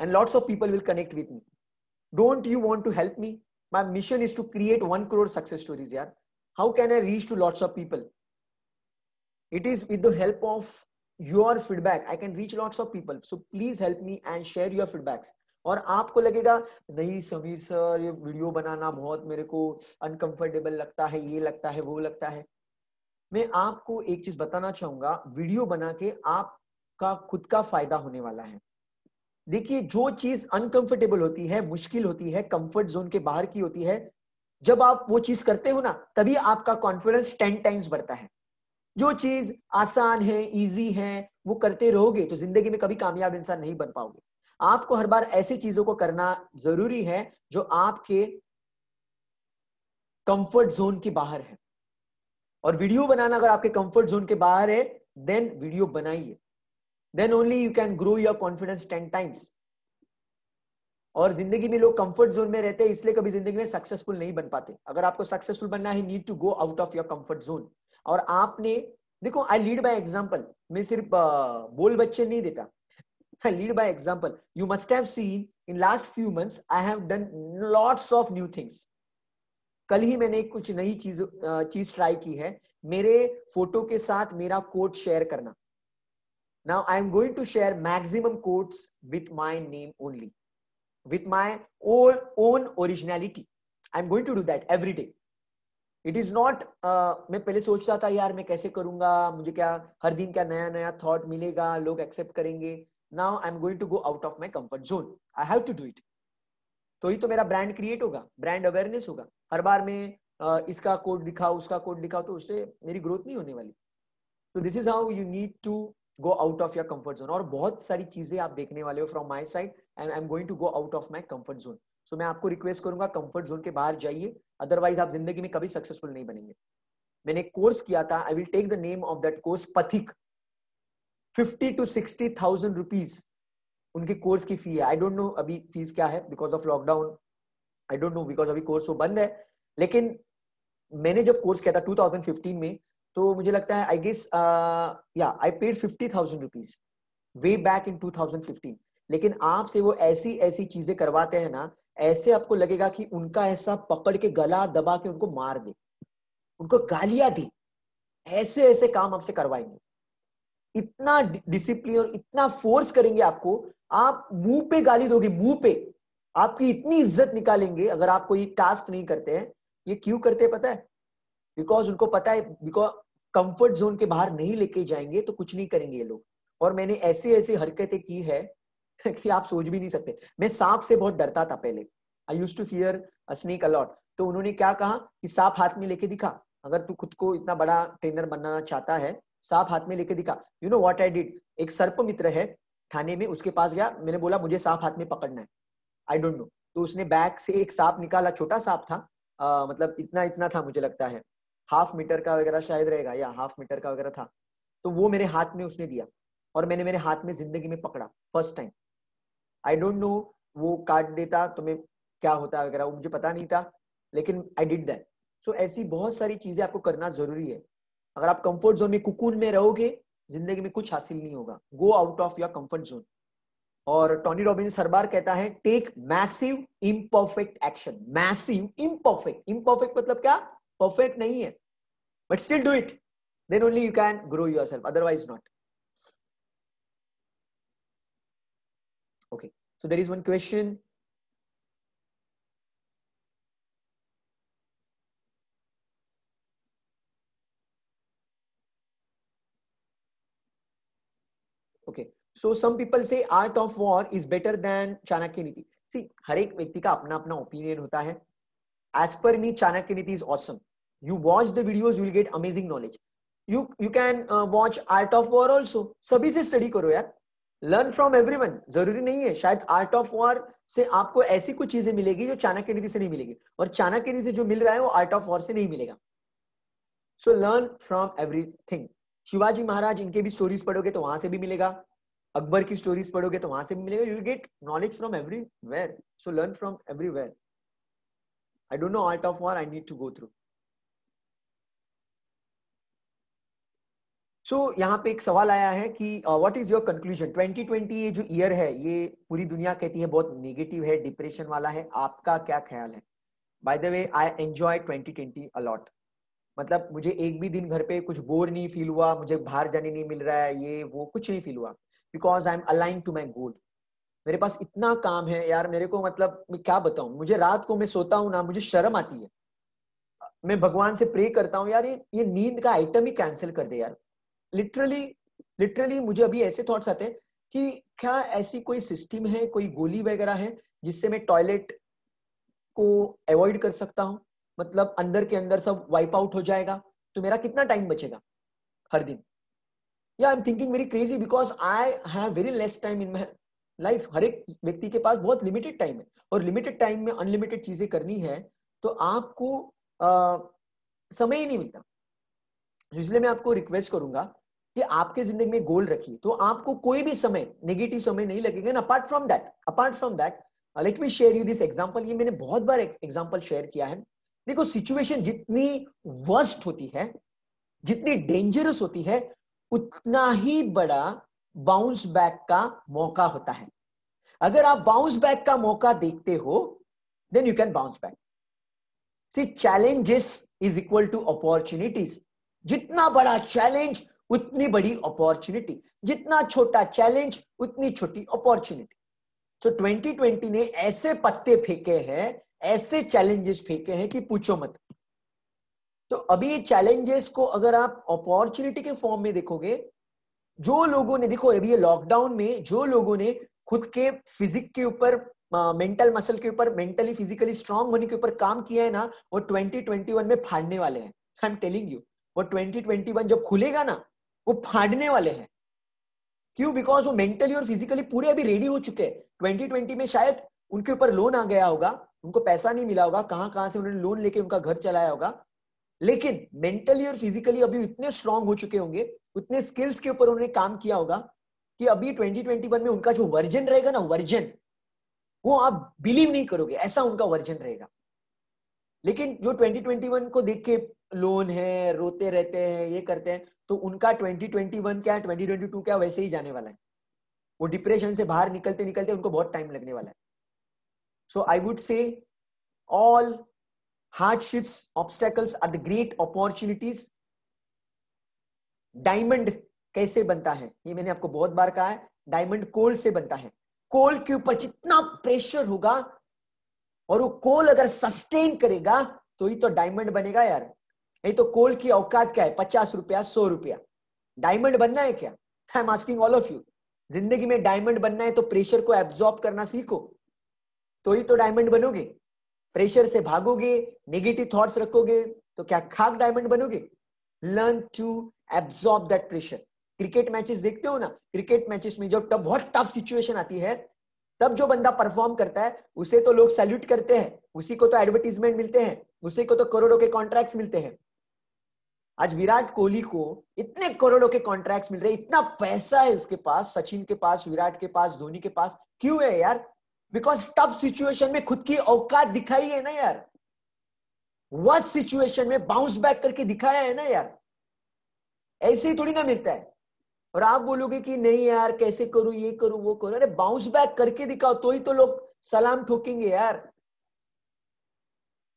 A: and lots of people will connect with me don't you want to help me my mission is to create one crore success stories यार how can i reach to lots of people it is with the help of your feedback i can reach lots of people so please help me and share your feedbacks और आपको लगेगा नहीं Sameer sir ये video बनाना बहुत मेरे को uncomfortable लगता है ये लगता है वो लगता है मैं आपको एक चीज बताना चाहूंगा वीडियो बना के आपका खुद का फायदा होने वाला है देखिए जो चीज अनकंफर्टेबल होती है मुश्किल होती है कंफर्ट जोन के बाहर की होती है जब आप वो चीज करते हो ना तभी आपका कॉन्फिडेंस टेन टाइम्स बढ़ता है जो चीज आसान है इजी है वो करते रहोगे तो जिंदगी में कभी कामयाब इंसान नहीं बन पाओगे आपको हर बार ऐसी चीजों को करना जरूरी है जो आपके कंफर्ट जोन के बाहर है और वीडियो बनाना अगर आपके कंफर्ट जोन के बाहर है देन वीडियो बनाइए then only you can grow your confidence ten times और जिंदगी में लोग कंफर्ट जोन में रहते हैं इसलिए कभी जिंदगी में सक्सेसफुल नहीं बन पाते अगर आपको सक्सेसफुल बनना है need to go out of your comfort zone और आपने देखो आई लीड बाय एग्जाम्पल मैं सिर्फ बोल बच्चे नहीं देता I lead by example you must have seen in last few months I have done lots of new things कल ही मैंने कुछ नई चीज चीज ट्राई की है मेरे फोटो के साथ मेरा कोट शेयर करना now I am going to share maximum quotes with my name only with my own originality. I'm going to do that every day. It is not मैं पहले सोचता था यार मैं कैसे करूंगा मुझे क्या हर दिन क्या नया नया थॉट मिलेगा लोग एक्सेप्ट करेंगे now I am going to go out of my comfort zone I have to do it तो ही तो मेरा ब्रांड क्रिएट होगा ब्रांड अवेयरनेस होगा हर बार मैं uh, इसका कोड दिखाओ उसका कोड दिखाओ तो उससे मेरी ग्रोथ नहीं होने वाली तो this is how you need to go out of your comfort zone और बहुत सारी चीजें आप देखने वाले हो from my side and I am going to go out of my comfort zone so मैं आपको रिक्वेस्ट करूंगा कंफर्ट जोन के बाहर जाइए अदरवाइज आप जिंदगी में कभी सक्सेसफुल नहीं बनेंगे मैंने कोर्स किया था I will take the name of that course Pathik fifty to sixty thousand rupees उनके कोर्स की फी है आई डोंट नो अभी फीस क्या है because of lockdown I don't know because अभी कोर्स वो बंद है लेकिन मैंने जब कोर्स किया था 2015 में तो मुझे लगता है आई गेस या I paid fifty thousand rupees way back in two thousand fifteen लेकिन आपसे वो ऐसी ऐसी चीजें करवाते हैं ना ऐसे आपको लगेगा कि उनका ऐसा पकड़ के गला दबा के उनको मार दे उनको गालियां दी ऐसे ऐसे काम आपसे करवाएंगे इतना डिसिप्लिन और इतना फोर्स करेंगे आपको आप मुंह पे गाली दोगे मुंह पे आपकी इतनी इज्जत निकालेंगे अगर आप कोई टास्क नहीं करते हैं ये क्यों करते हैं पता है बिकॉज उनको पता है बिकॉज कंफर्ट जोन के बाहर नहीं लेके जाएंगे तो कुछ नहीं करेंगे ये लोग और मैंने ऐसे ऐसे हरकतें की है कि आप सोच भी नहीं सकते मैं सांप से बहुत डरता था पहले I used to fear snake a lot तो उन्होंने क्या कहा कि सांप हाथ में लेके दिखा अगर तू खुद को इतना बड़ा ट्रेनर बनाना चाहता है सांप हाथ में लेके दिखा you know what I did एक सर्प मित्र है थाने में उसके पास गया मैंने बोला मुझे सांप हाथ में पकड़ना है आई डोंट नो तो उसने बैग से एक सांप निकाला छोटा सांप था आ, मतलब इतना इतना था मुझे लगता है हाफ मीटर का वगैरह शायद रहेगा या हाफ मीटर का वगैरह था तो वो मेरे हाथ में उसने दिया और मैंने मेरे हाथ में जिंदगी में पकड़ा first time I don't know वो काट देता तो मैं क्या होता वगैरह वो मुझे पता नहीं था लेकिन आई डिड दैट सो ऐसी बहुत सारी चीजें आपको करना जरूरी है अगर आप कंफर्ट जोन में कुकून में रहोगे जिंदगी में कुछ हासिल नहीं होगा go out of your comfort zone और टॉनी रॉबिन्स हर बार कहता है take massive imperfect action massive imperfect imperfect मतलब क्या परफेक्ट नहीं है but still do it then only you can grow yourself otherwise not okay so there is one question okay so some people say art of war is better than Chanakya Niti see हर एक व्यक्ति का अपना अपना opinion होता है as per me Chanakya Niti is awesome you watch the videos you will get amazing knowledge you you can uh, watch art of war also सभी से study करो यार लर्न फ्रॉम everyone जरूरी नहीं है शायद art ऑफ वॉर से आपको ऐसी कुछ चीजें मिलेगी जो चाणक्य नीति से नहीं मिलेगी और चाणक्य नीति से जो मिल रहा है वो आर्ट ऑफ वॉर से नहीं मिलेगा so learn from everything Shivaji Maharaj इनके भी स्टोरीज पढ़ोगे तो वहां से भी मिलेगा अकबर की स्टोरीज पढ़ोगे तो वहां से भी मिलेगा you get knowledge from everywhere so learn from everywhere I don't know art of war I need to go through so so, यहाँ पे एक सवाल आया है कि व्हाट इज योर कंक्लूजन 2020 ये जो ईयर है ये पूरी दुनिया कहती है बहुत नेगेटिव है डिप्रेशन वाला है आपका क्या ख्याल है by the way I enjoy 2020 a lot मतलब मुझे एक भी दिन घर पे कुछ बोर नहीं फील हुआ मुझे बाहर जाने नहीं मिल रहा है ये वो कुछ नहीं फील हुआ because I am align to my goal मेरे पास इतना काम है यार मेरे को मतलब मैं क्या बताऊं मुझे रात को मैं सोता हूँ ना मुझे शर्म आती है मैं भगवान से प्रे करता हूँ यार ये ये नींद का आइटम ही कैंसिल कर दे यार लिटरली लिटरली मुझे अभी ऐसे थॉट्स आते हैं कि क्या ऐसी कोई सिस्टम है कोई गोली वगैरह है जिससे मैं टॉयलेट को अवॉइड कर सकता हूँ मतलब अंदर के अंदर सब वाइप आउट हो जाएगा तो मेरा कितना टाइम बचेगा हर दिन या I am thinking very crazy because I have very less time in my life हर एक व्यक्ति के पास बहुत लिमिटेड टाइम है और लिमिटेड टाइम में अनलिमिटेड चीजें करनी है तो आपको आ, समय ही नहीं मिलता तो इसलिए मैं आपको रिक्वेस्ट करूंगा कि आपके जिंदगी में गोल रखिए तो आपको कोई भी समय नेगेटिव समय नहीं लगेगा ना apart from that apart from that let me share you this example ये मैंने बहुत बार एग्जाम्पल शेयर किया है देखो सिचुएशन जितनी वर्स्ट होती है जितनी डेंजरस होती है उतना ही बड़ा बाउंस बैक का मौका होता है अगर आप बाउंस बैक का मौका देखते हो then you can bounce back see challenges is equal to opportunities जितना बड़ा चैलेंज उतनी बड़ी अपॉर्चुनिटी जितना छोटा चैलेंज उतनी छोटी अपॉर्चुनिटी सो ट्वेंटी 2020 ने ऐसे पत्ते फेंके हैं ऐसे चैलेंजेस फेंके हैं कि पूछो मत तो अभी चैलेंजेस को अगर आप अपॉर्चुनिटी के फॉर्म में देखोगे जो लोगों ने देखो अभी ये लॉकडाउन में जो लोगों ने खुद के फिजिक के ऊपर मेंटल मसल के ऊपर मेंटली फिजिकली स्ट्रांग होने के ऊपर काम किया है ना वो 2021 में फाड़ने वाले हैं आई एम टेलिंग यू वो 2021 जब खुलेगा ना वो फाड़ने वाले हैं क्यों बिकॉज वो मेंटली और फिजिकली पूरे अभी रेडी हो चुके हैं 2020 में शायद उनके ऊपर लोन आ गया होगा उनको पैसा नहीं मिला होगा कहां कहां से उन्होंने लोन लेके उनका घर चलाया होगा लेकिन मेंटली और फिजिकली अभी इतने स्ट्रांग हो चुके होंगे उतने स्किल्स के ऊपर उन्होंने काम किया होगा कि अभी 2021 में उनका जो वर्जन रहेगा ना वर्जन वो आप बिलीव नहीं करोगे ऐसा उनका वर्जन रहेगा लेकिन जो 2021 को देख के लोन है रोते रहते हैं ये करते हैं तो उनका 2021 क्या ट्वेंटी 2022 क्या वैसे ही जाने वाला है वो डिप्रेशन से बाहर निकलते निकलते उनको बहुत टाइम लगने वाला है so I would say all hardships obstacles are the great opportunities diamond कैसे बनता है ये मैंने आपको बहुत बार कहा है डायमंड कोल से बनता है कोल के ऊपर जितना प्रेशर होगा और वो कोल अगर सस्टेन करेगा तो ही तो डायमंड बनेगा यार नहीं तो कोल की औकात क्या है पचास रुपया सौ रुपया डायमंड बनना है क्या I am asking all of you जिंदगी में डायमंड बनना है तो प्रेशर को एब्जॉर्ब करना सीखो तो ही तो डायमंड बनोगे प्रेशर से भागोगे नेगेटिव थॉट्स रखोगे तो क्या खाक डायमंड बनोगे learn to absorb that pressure cricket matches देखते हो ना क्रिकेट मैचेस में जब तब बहुत टफ सिचुएशन आती है तब जो बंदा परफॉर्म करता है उसे तो लोग सैल्यूट करते हैं उसी को तो एडवर्टीजमेंट मिलते हैं उसी को तो करोड़ों के कॉन्ट्रैक्ट्स मिलते हैं आज विराट कोहली को इतने करोड़ों के कॉन्ट्रैक्ट्स मिल रहे इतना पैसा है उसके पास सचिन के पास विराट के पास धोनी के पास क्यों है यार बिकॉज टफ सिचुएशन में खुद की औकात दिखाई है ना यार वर्स्ट सिचुएशन में बाउंस बैक करके दिखाया है ना यार ऐसे ही थोड़ी ना मिलता है और आप बोलोगे कि नहीं यार कैसे करूं ये करूं वो करूं अरे बाउंस बैक करके दिखाओ तो ही तो लोग सलाम ठोकेंगे यार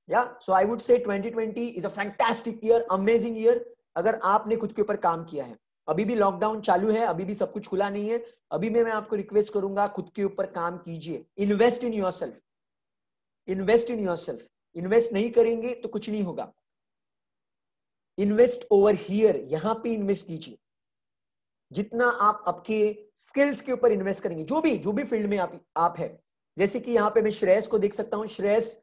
A: या सो I would say 2020 is a fantastic year amazing year अगर आपने खुद के ऊपर काम किया है अभी भी लॉकडाउन चालू है अभी भी सब कुछ खुला नहीं है अभी मैं मैं आपको रिक्वेस्ट करूंगा खुद के ऊपर काम कीजिए invest in yourself invest in yourself invest नहीं करेंगे तो कुछ नहीं होगा इन्वेस्ट ओवर हियर यहां पे इन्वेस्ट कीजिए जितना आप आपके स्किल्स के ऊपर इन्वेस्ट करेंगे जो भी जो भी फील्ड में आप आप है जैसे कि यहाँ पे मैं श्रेयस को देख सकता हूँ श्रेयस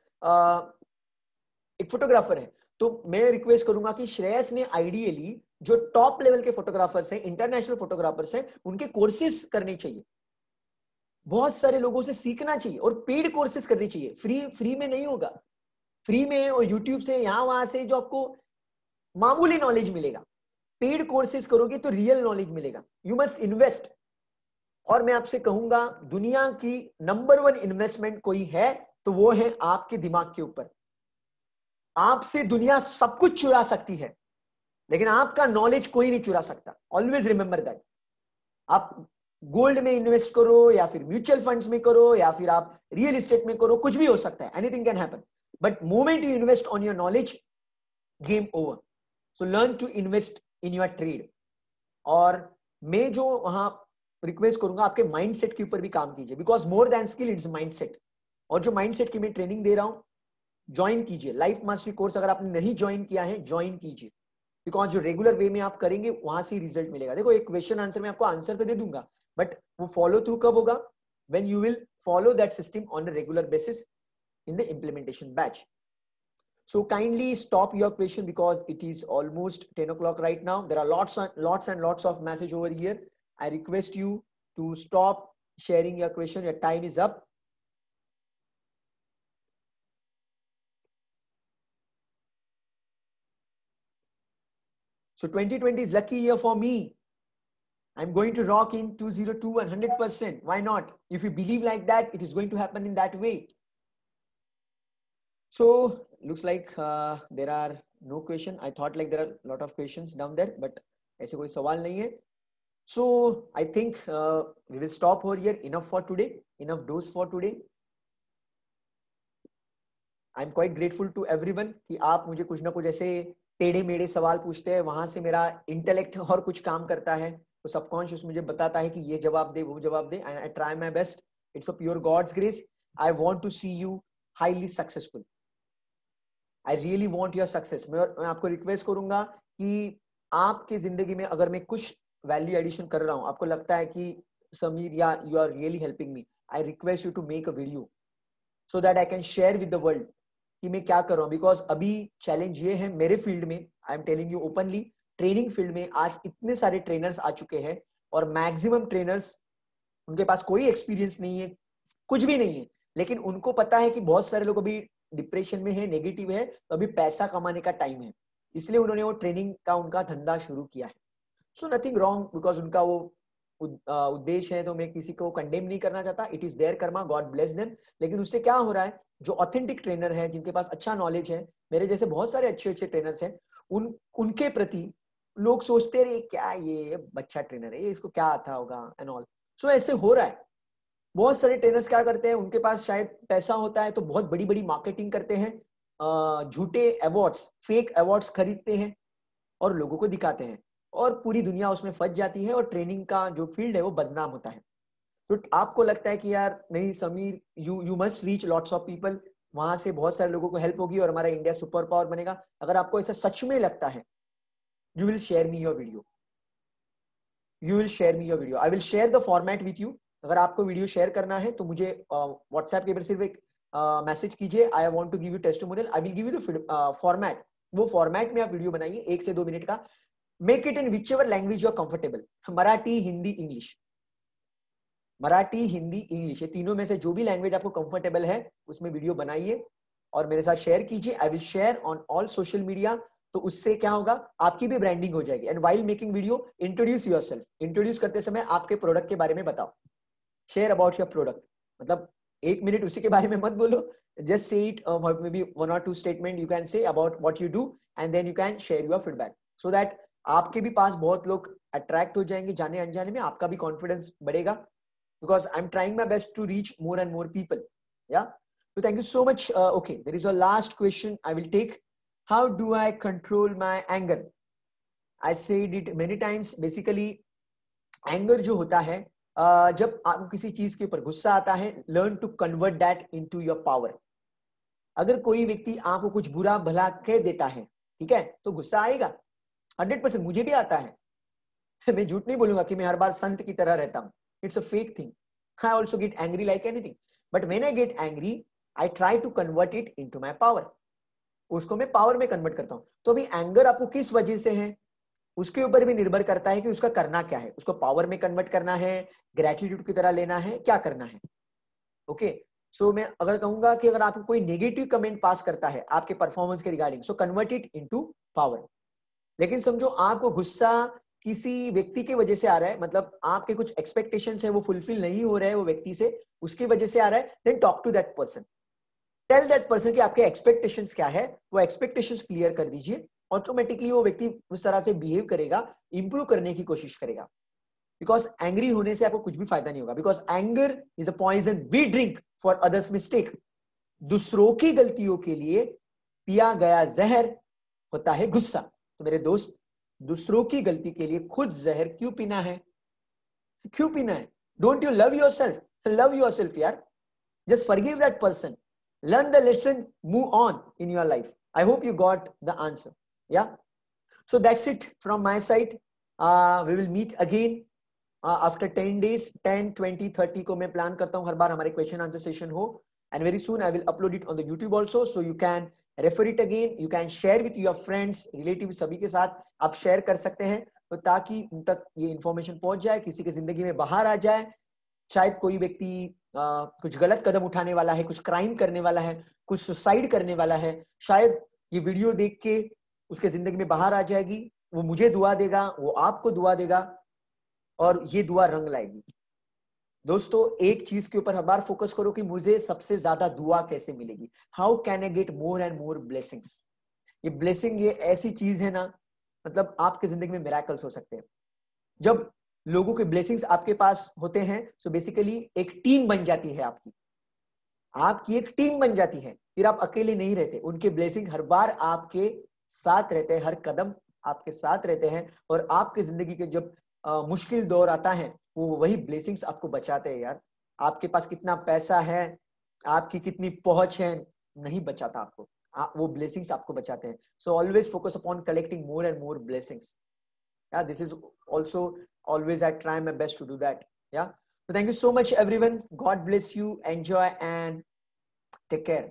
A: एक फोटोग्राफर है तो मैं रिक्वेस्ट करूंगा कि श्रेयस ने आइडियली जो टॉप लेवल के फोटोग्राफर्स हैं इंटरनेशनल फोटोग्राफर्स हैं उनके कोर्सेस करने चाहिए बहुत सारे लोगों से सीखना चाहिए और पेड कोर्सेस करनी चाहिए फ्री फ्री में नहीं होगा फ्री में और यूट्यूब से यहां वहां से जो आपको मामूली नॉलेज मिलेगा पेड कोर्सेस करोगे तो रियल नॉलेज मिलेगा यू मस्ट इन्वेस्ट और मैं आपसे कहूंगा दुनिया की नंबर वन इन्वेस्टमेंट कोई है तो वो है आपके दिमाग के ऊपर आपसे दुनिया सब कुछ चुरा सकती है लेकिन आपका नॉलेज कोई नहीं चुरा सकता ऑलवेज रिमेंबर दैट आप गोल्ड में इन्वेस्ट करो या फिर म्यूचुअल फंड्स में करो या फिर आप रियल इस्टेट में करो कुछ भी हो सकता है anything can happen but moment you invest on your knowledge game over so learn to invest in your trade और मैं जो वहां रिक्वेस्ट करूंगा आपके माइंडसेट के ऊपर भी काम कीजिए because more than skill it's mindset और जो माइंडसेट की मैं ट्रेनिंग दे रहा हूं ज्वाइन कीजिए लाइफ मास्टरी कोर्स अगर आपने नहीं ज्वाइन किया है ज्वाइन कीजिए बिकॉज जो रेगुलर वे में आप करेंगे वहां से रिजल्ट मिलेगा देखो एक क्वेश्चन आंसर में आपको आंसर तो दे दूंगा बट वो फॉलो थ्रू कब होगा when you will follow that system on a regular basis in the implementation batch. So kindly stop your question because it is almost 10 o'clock right now. There are lots and lots and lots of message over here. I request you to stop sharing your question. Your time is up. So 2020 is lucky year for me. I'm going to rock in 202 and 100%. Why not? If you believe like that, it is going to happen in that way. So looks like uh, there are no question. I thought like there are a lot of questions down there, but ऐसे कोई सवाल नहीं है. So I think uh, we will stop over here. Enough for today. Enough dose for today. I'm quite grateful to everyone that आप मुझे कुछ ना कुछ ऐसे टेढ़े मेढ़े सवाल पूछते हैं वहां से मेरा इंटेलेक्ट और कुछ काम करता है तो सबकॉन्शियस मुझे बताता है कि ये जवाब दे वो जवाब दे and I try my best it's a pure God's grace I want to see you highly successful I really want your success मैं मैं आपको रिक्वेस्ट करूंगा कि आपके जिंदगी में अगर मैं कुछ वैल्यू एडिशन कर रहा हूँ आपको लगता है कि समीर या you are really helping me I request you to make a video so that I can share with the world कि मैं क्या कर रहा हूँ बिकॉज अभी चैलेंज ये है मेरे फील्ड में I am telling you openly training field में आज इतने सारे ट्रेनर्स आ चुके हैं और मैक्सिमम ट्रेनर्स उनके पास कोई एक्सपीरियंस नहीं है कुछ भी नहीं है लेकिन उनको पता है कि बहुत सारे लोग अभी डिप्रेशन में है नेगेटिव है तो अभी पैसा कमाने का टाइम है इसलिए उन्होंने वो ट्रेनिंग का उनका धंधा शुरू किया है सो नथिंग रॉन्ग बिकॉज उनका वो उद्देश्य है तो मैं किसी को कंडेम नहीं करना चाहता it is their karma God bless them लेकिन उससे क्या हो रहा है जो ऑथेंटिक ट्रेनर है जिनके पास अच्छा नॉलेज है मेरे जैसे बहुत सारे अच्छे अच्छे ट्रेनर हैं उन उनके प्रति लोग सोचते रहे क्या ये अच्छा ट्रेनर है इसको क्या आता होगा एंड ऑल सो ऐसे हो रहा है बहुत सारे ट्रेनर्स क्या करते हैं उनके पास शायद पैसा होता है तो बहुत बड़ी बड़ी मार्केटिंग करते हैं झूठे अवार्ड्स फेक अवार्ड्स खरीदते हैं और लोगों को दिखाते हैं और पूरी दुनिया उसमें फंस जाती है और ट्रेनिंग का जो फील्ड है वो बदनाम होता है तो आपको लगता है कि यार नहीं Sameer you you must reach lots of people वहां से बहुत सारे लोगों को हेल्प होगी और हमारा इंडिया सुपर पावर बनेगा अगर आपको ऐसा सच में लगता है you will share me your video you will share me your video I will share the format with you अगर आपको वीडियो शेयर करना है तो मुझे व्हाट्सएप uh, के पर सिर्फ एक मैसेज कीजिए I want to give you test I will give you format वो फॉर्मेट में आप वीडियो बनाइए एक से दो मिनट का make it in whichever language you are comfortable marathi hindi english Marathi Hindi English ये तीनों में से जो भी लैंग्वेज आपको कंफर्टेबल है उसमें वीडियो बनाइए और मेरे साथ शेयर कीजिए I will share on all social media तो उससे क्या होगा आपकी भी ब्रांडिंग हो जाएगी and while making video introduce yourself introduce करते समय आपके प्रोडक्ट के बारे में बताओ शेयर अबाउट योर प्रोडक्ट मतलब एक मिनट उसी के बारे में मत बोलो just say it may be one और two statement you can say about what you do and then you can share your feedback so that आपके भी पास बहुत लोग अट्रैक्ट हो जाएंगे जाने अनजाने में आपका भी कॉन्फिडेंस बढ़ेगा because I am trying my best to reach more and more people या तो thank you so much okay there is a question I will take how do I control my anger I said many times basically anger जो होता है uh, जब आपको किसी चीज के ऊपर गुस्सा आता है learn to convert that into your power अगर कोई व्यक्ति आपको कुछ बुरा भला कह देता है ठीक है तो गुस्सा आएगा हंड्रेड परसेंट मुझे भी आता है मैं झूठ नहीं बोलूंगा कि मैं हर बार संत की तरह रहता हूँ it's a fake thing I also get angry like anything but when I get angry I try to convert it into my power उसको मैं पावर में कन्वर्ट करता हूँ तो अभी एंगर आपको किस वजह से है उसके ऊपर भी निर्भर करता है कि उसका करना क्या है उसको पावर में कन्वर्ट करना है ग्रेटिट्यूड की तरह लेना है क्या करना है ओके okay. सो so, मैं अगर कहूंगा कि अगर आपको कोई नेगेटिव कमेंट पास करता है आपके परफॉर्मेंस के regarding so convert it into power लेकिन समझो आपको गुस्सा किसी व्यक्ति की वजह से आ रहा है मतलब आपके कुछ एक्सपेक्टेशन है वो फुलफिल नहीं हो रहे हैं वो व्यक्ति से उसकी वजह से आ रहा है then talk to that person tell that person कि आपके एक्सपेक्टेशन क्या है वो एक्सपेक्टेशन क्लियर कर दीजिए ऑटोमेटिकली वो व्यक्ति उस तरह से बिहेव करेगा इंप्रूव करने की कोशिश करेगा बिकॉज एंग्री होने से आपको कुछ भी फायदा नहीं होगा because anger is a poison we drink for others mistake दूसरों की गलतियों के लिए पिया गया जहर होता है गुस्सा तो मेरे दोस्त दूसरों की गलती के लिए खुद जहर क्यों पीना है क्यों पीना है don't you love yourself love yourself यार just forgive that person learn the lesson move on in your life I hope you got the answer या so that's it from my side we will meet again after ten days ten twenty thirty को मैं plan करता हूँ हर बार हमारे question answer session हो and very soon I will upload it on the YouTube also so you can refer it again you can share with your friends relative सभी के साथ आप शेयर कर सकते हैं तो ताकि उन तक ये इन्फॉर्मेशन पहुंच जाए किसी के जिंदगी में बाहर आ जाए शायद कोई व्यक्ति कुछ गलत कदम उठाने वाला है कुछ क्राइम करने वाला है कुछ सुसाइड करने वाला है शायद ये वीडियो देख के उसके जिंदगी में बाहर आ जाएगी वो मुझे दुआ देगा वो आपको दुआ देगा और ये दुआ रंग लाएगी दोस्तों एक चीज के ऊपर हर बार फोकस करो कि मुझे सबसे ज्यादा दुआ कैसे मिलेगी how can I get more and more blessings ये ब्लेसिंग ये ऐसी चीज है ना मतलब आपके जिंदगी में मेराकल्स हो सकते हैं जब लोगों के ब्लेसिंग्स आपके पास होते हैं सो बेसिकली एक टीम बन जाती है आपकी आपकी एक टीम बन जाती है फिर आप अकेले नहीं रहते उनके ब्लेसिंग हर बार आपके साथ रहते हैं हर कदम आपके साथ रहते हैं और आपके जिंदगी के जब आ, मुश्किल दौर आता है वो वही ब्लेसिंग्स आपको बचाते हैं यार आपके पास कितना पैसा है आपकी कितनी पहुंच है नहीं बचाता आपको आ, वो ब्लेसिंग्स आपको बचाते हैं so always focus upon collecting more and more blessings yeah this is also always i try my best to do that yeah so thank you so much everyone god bless you enjoy and take care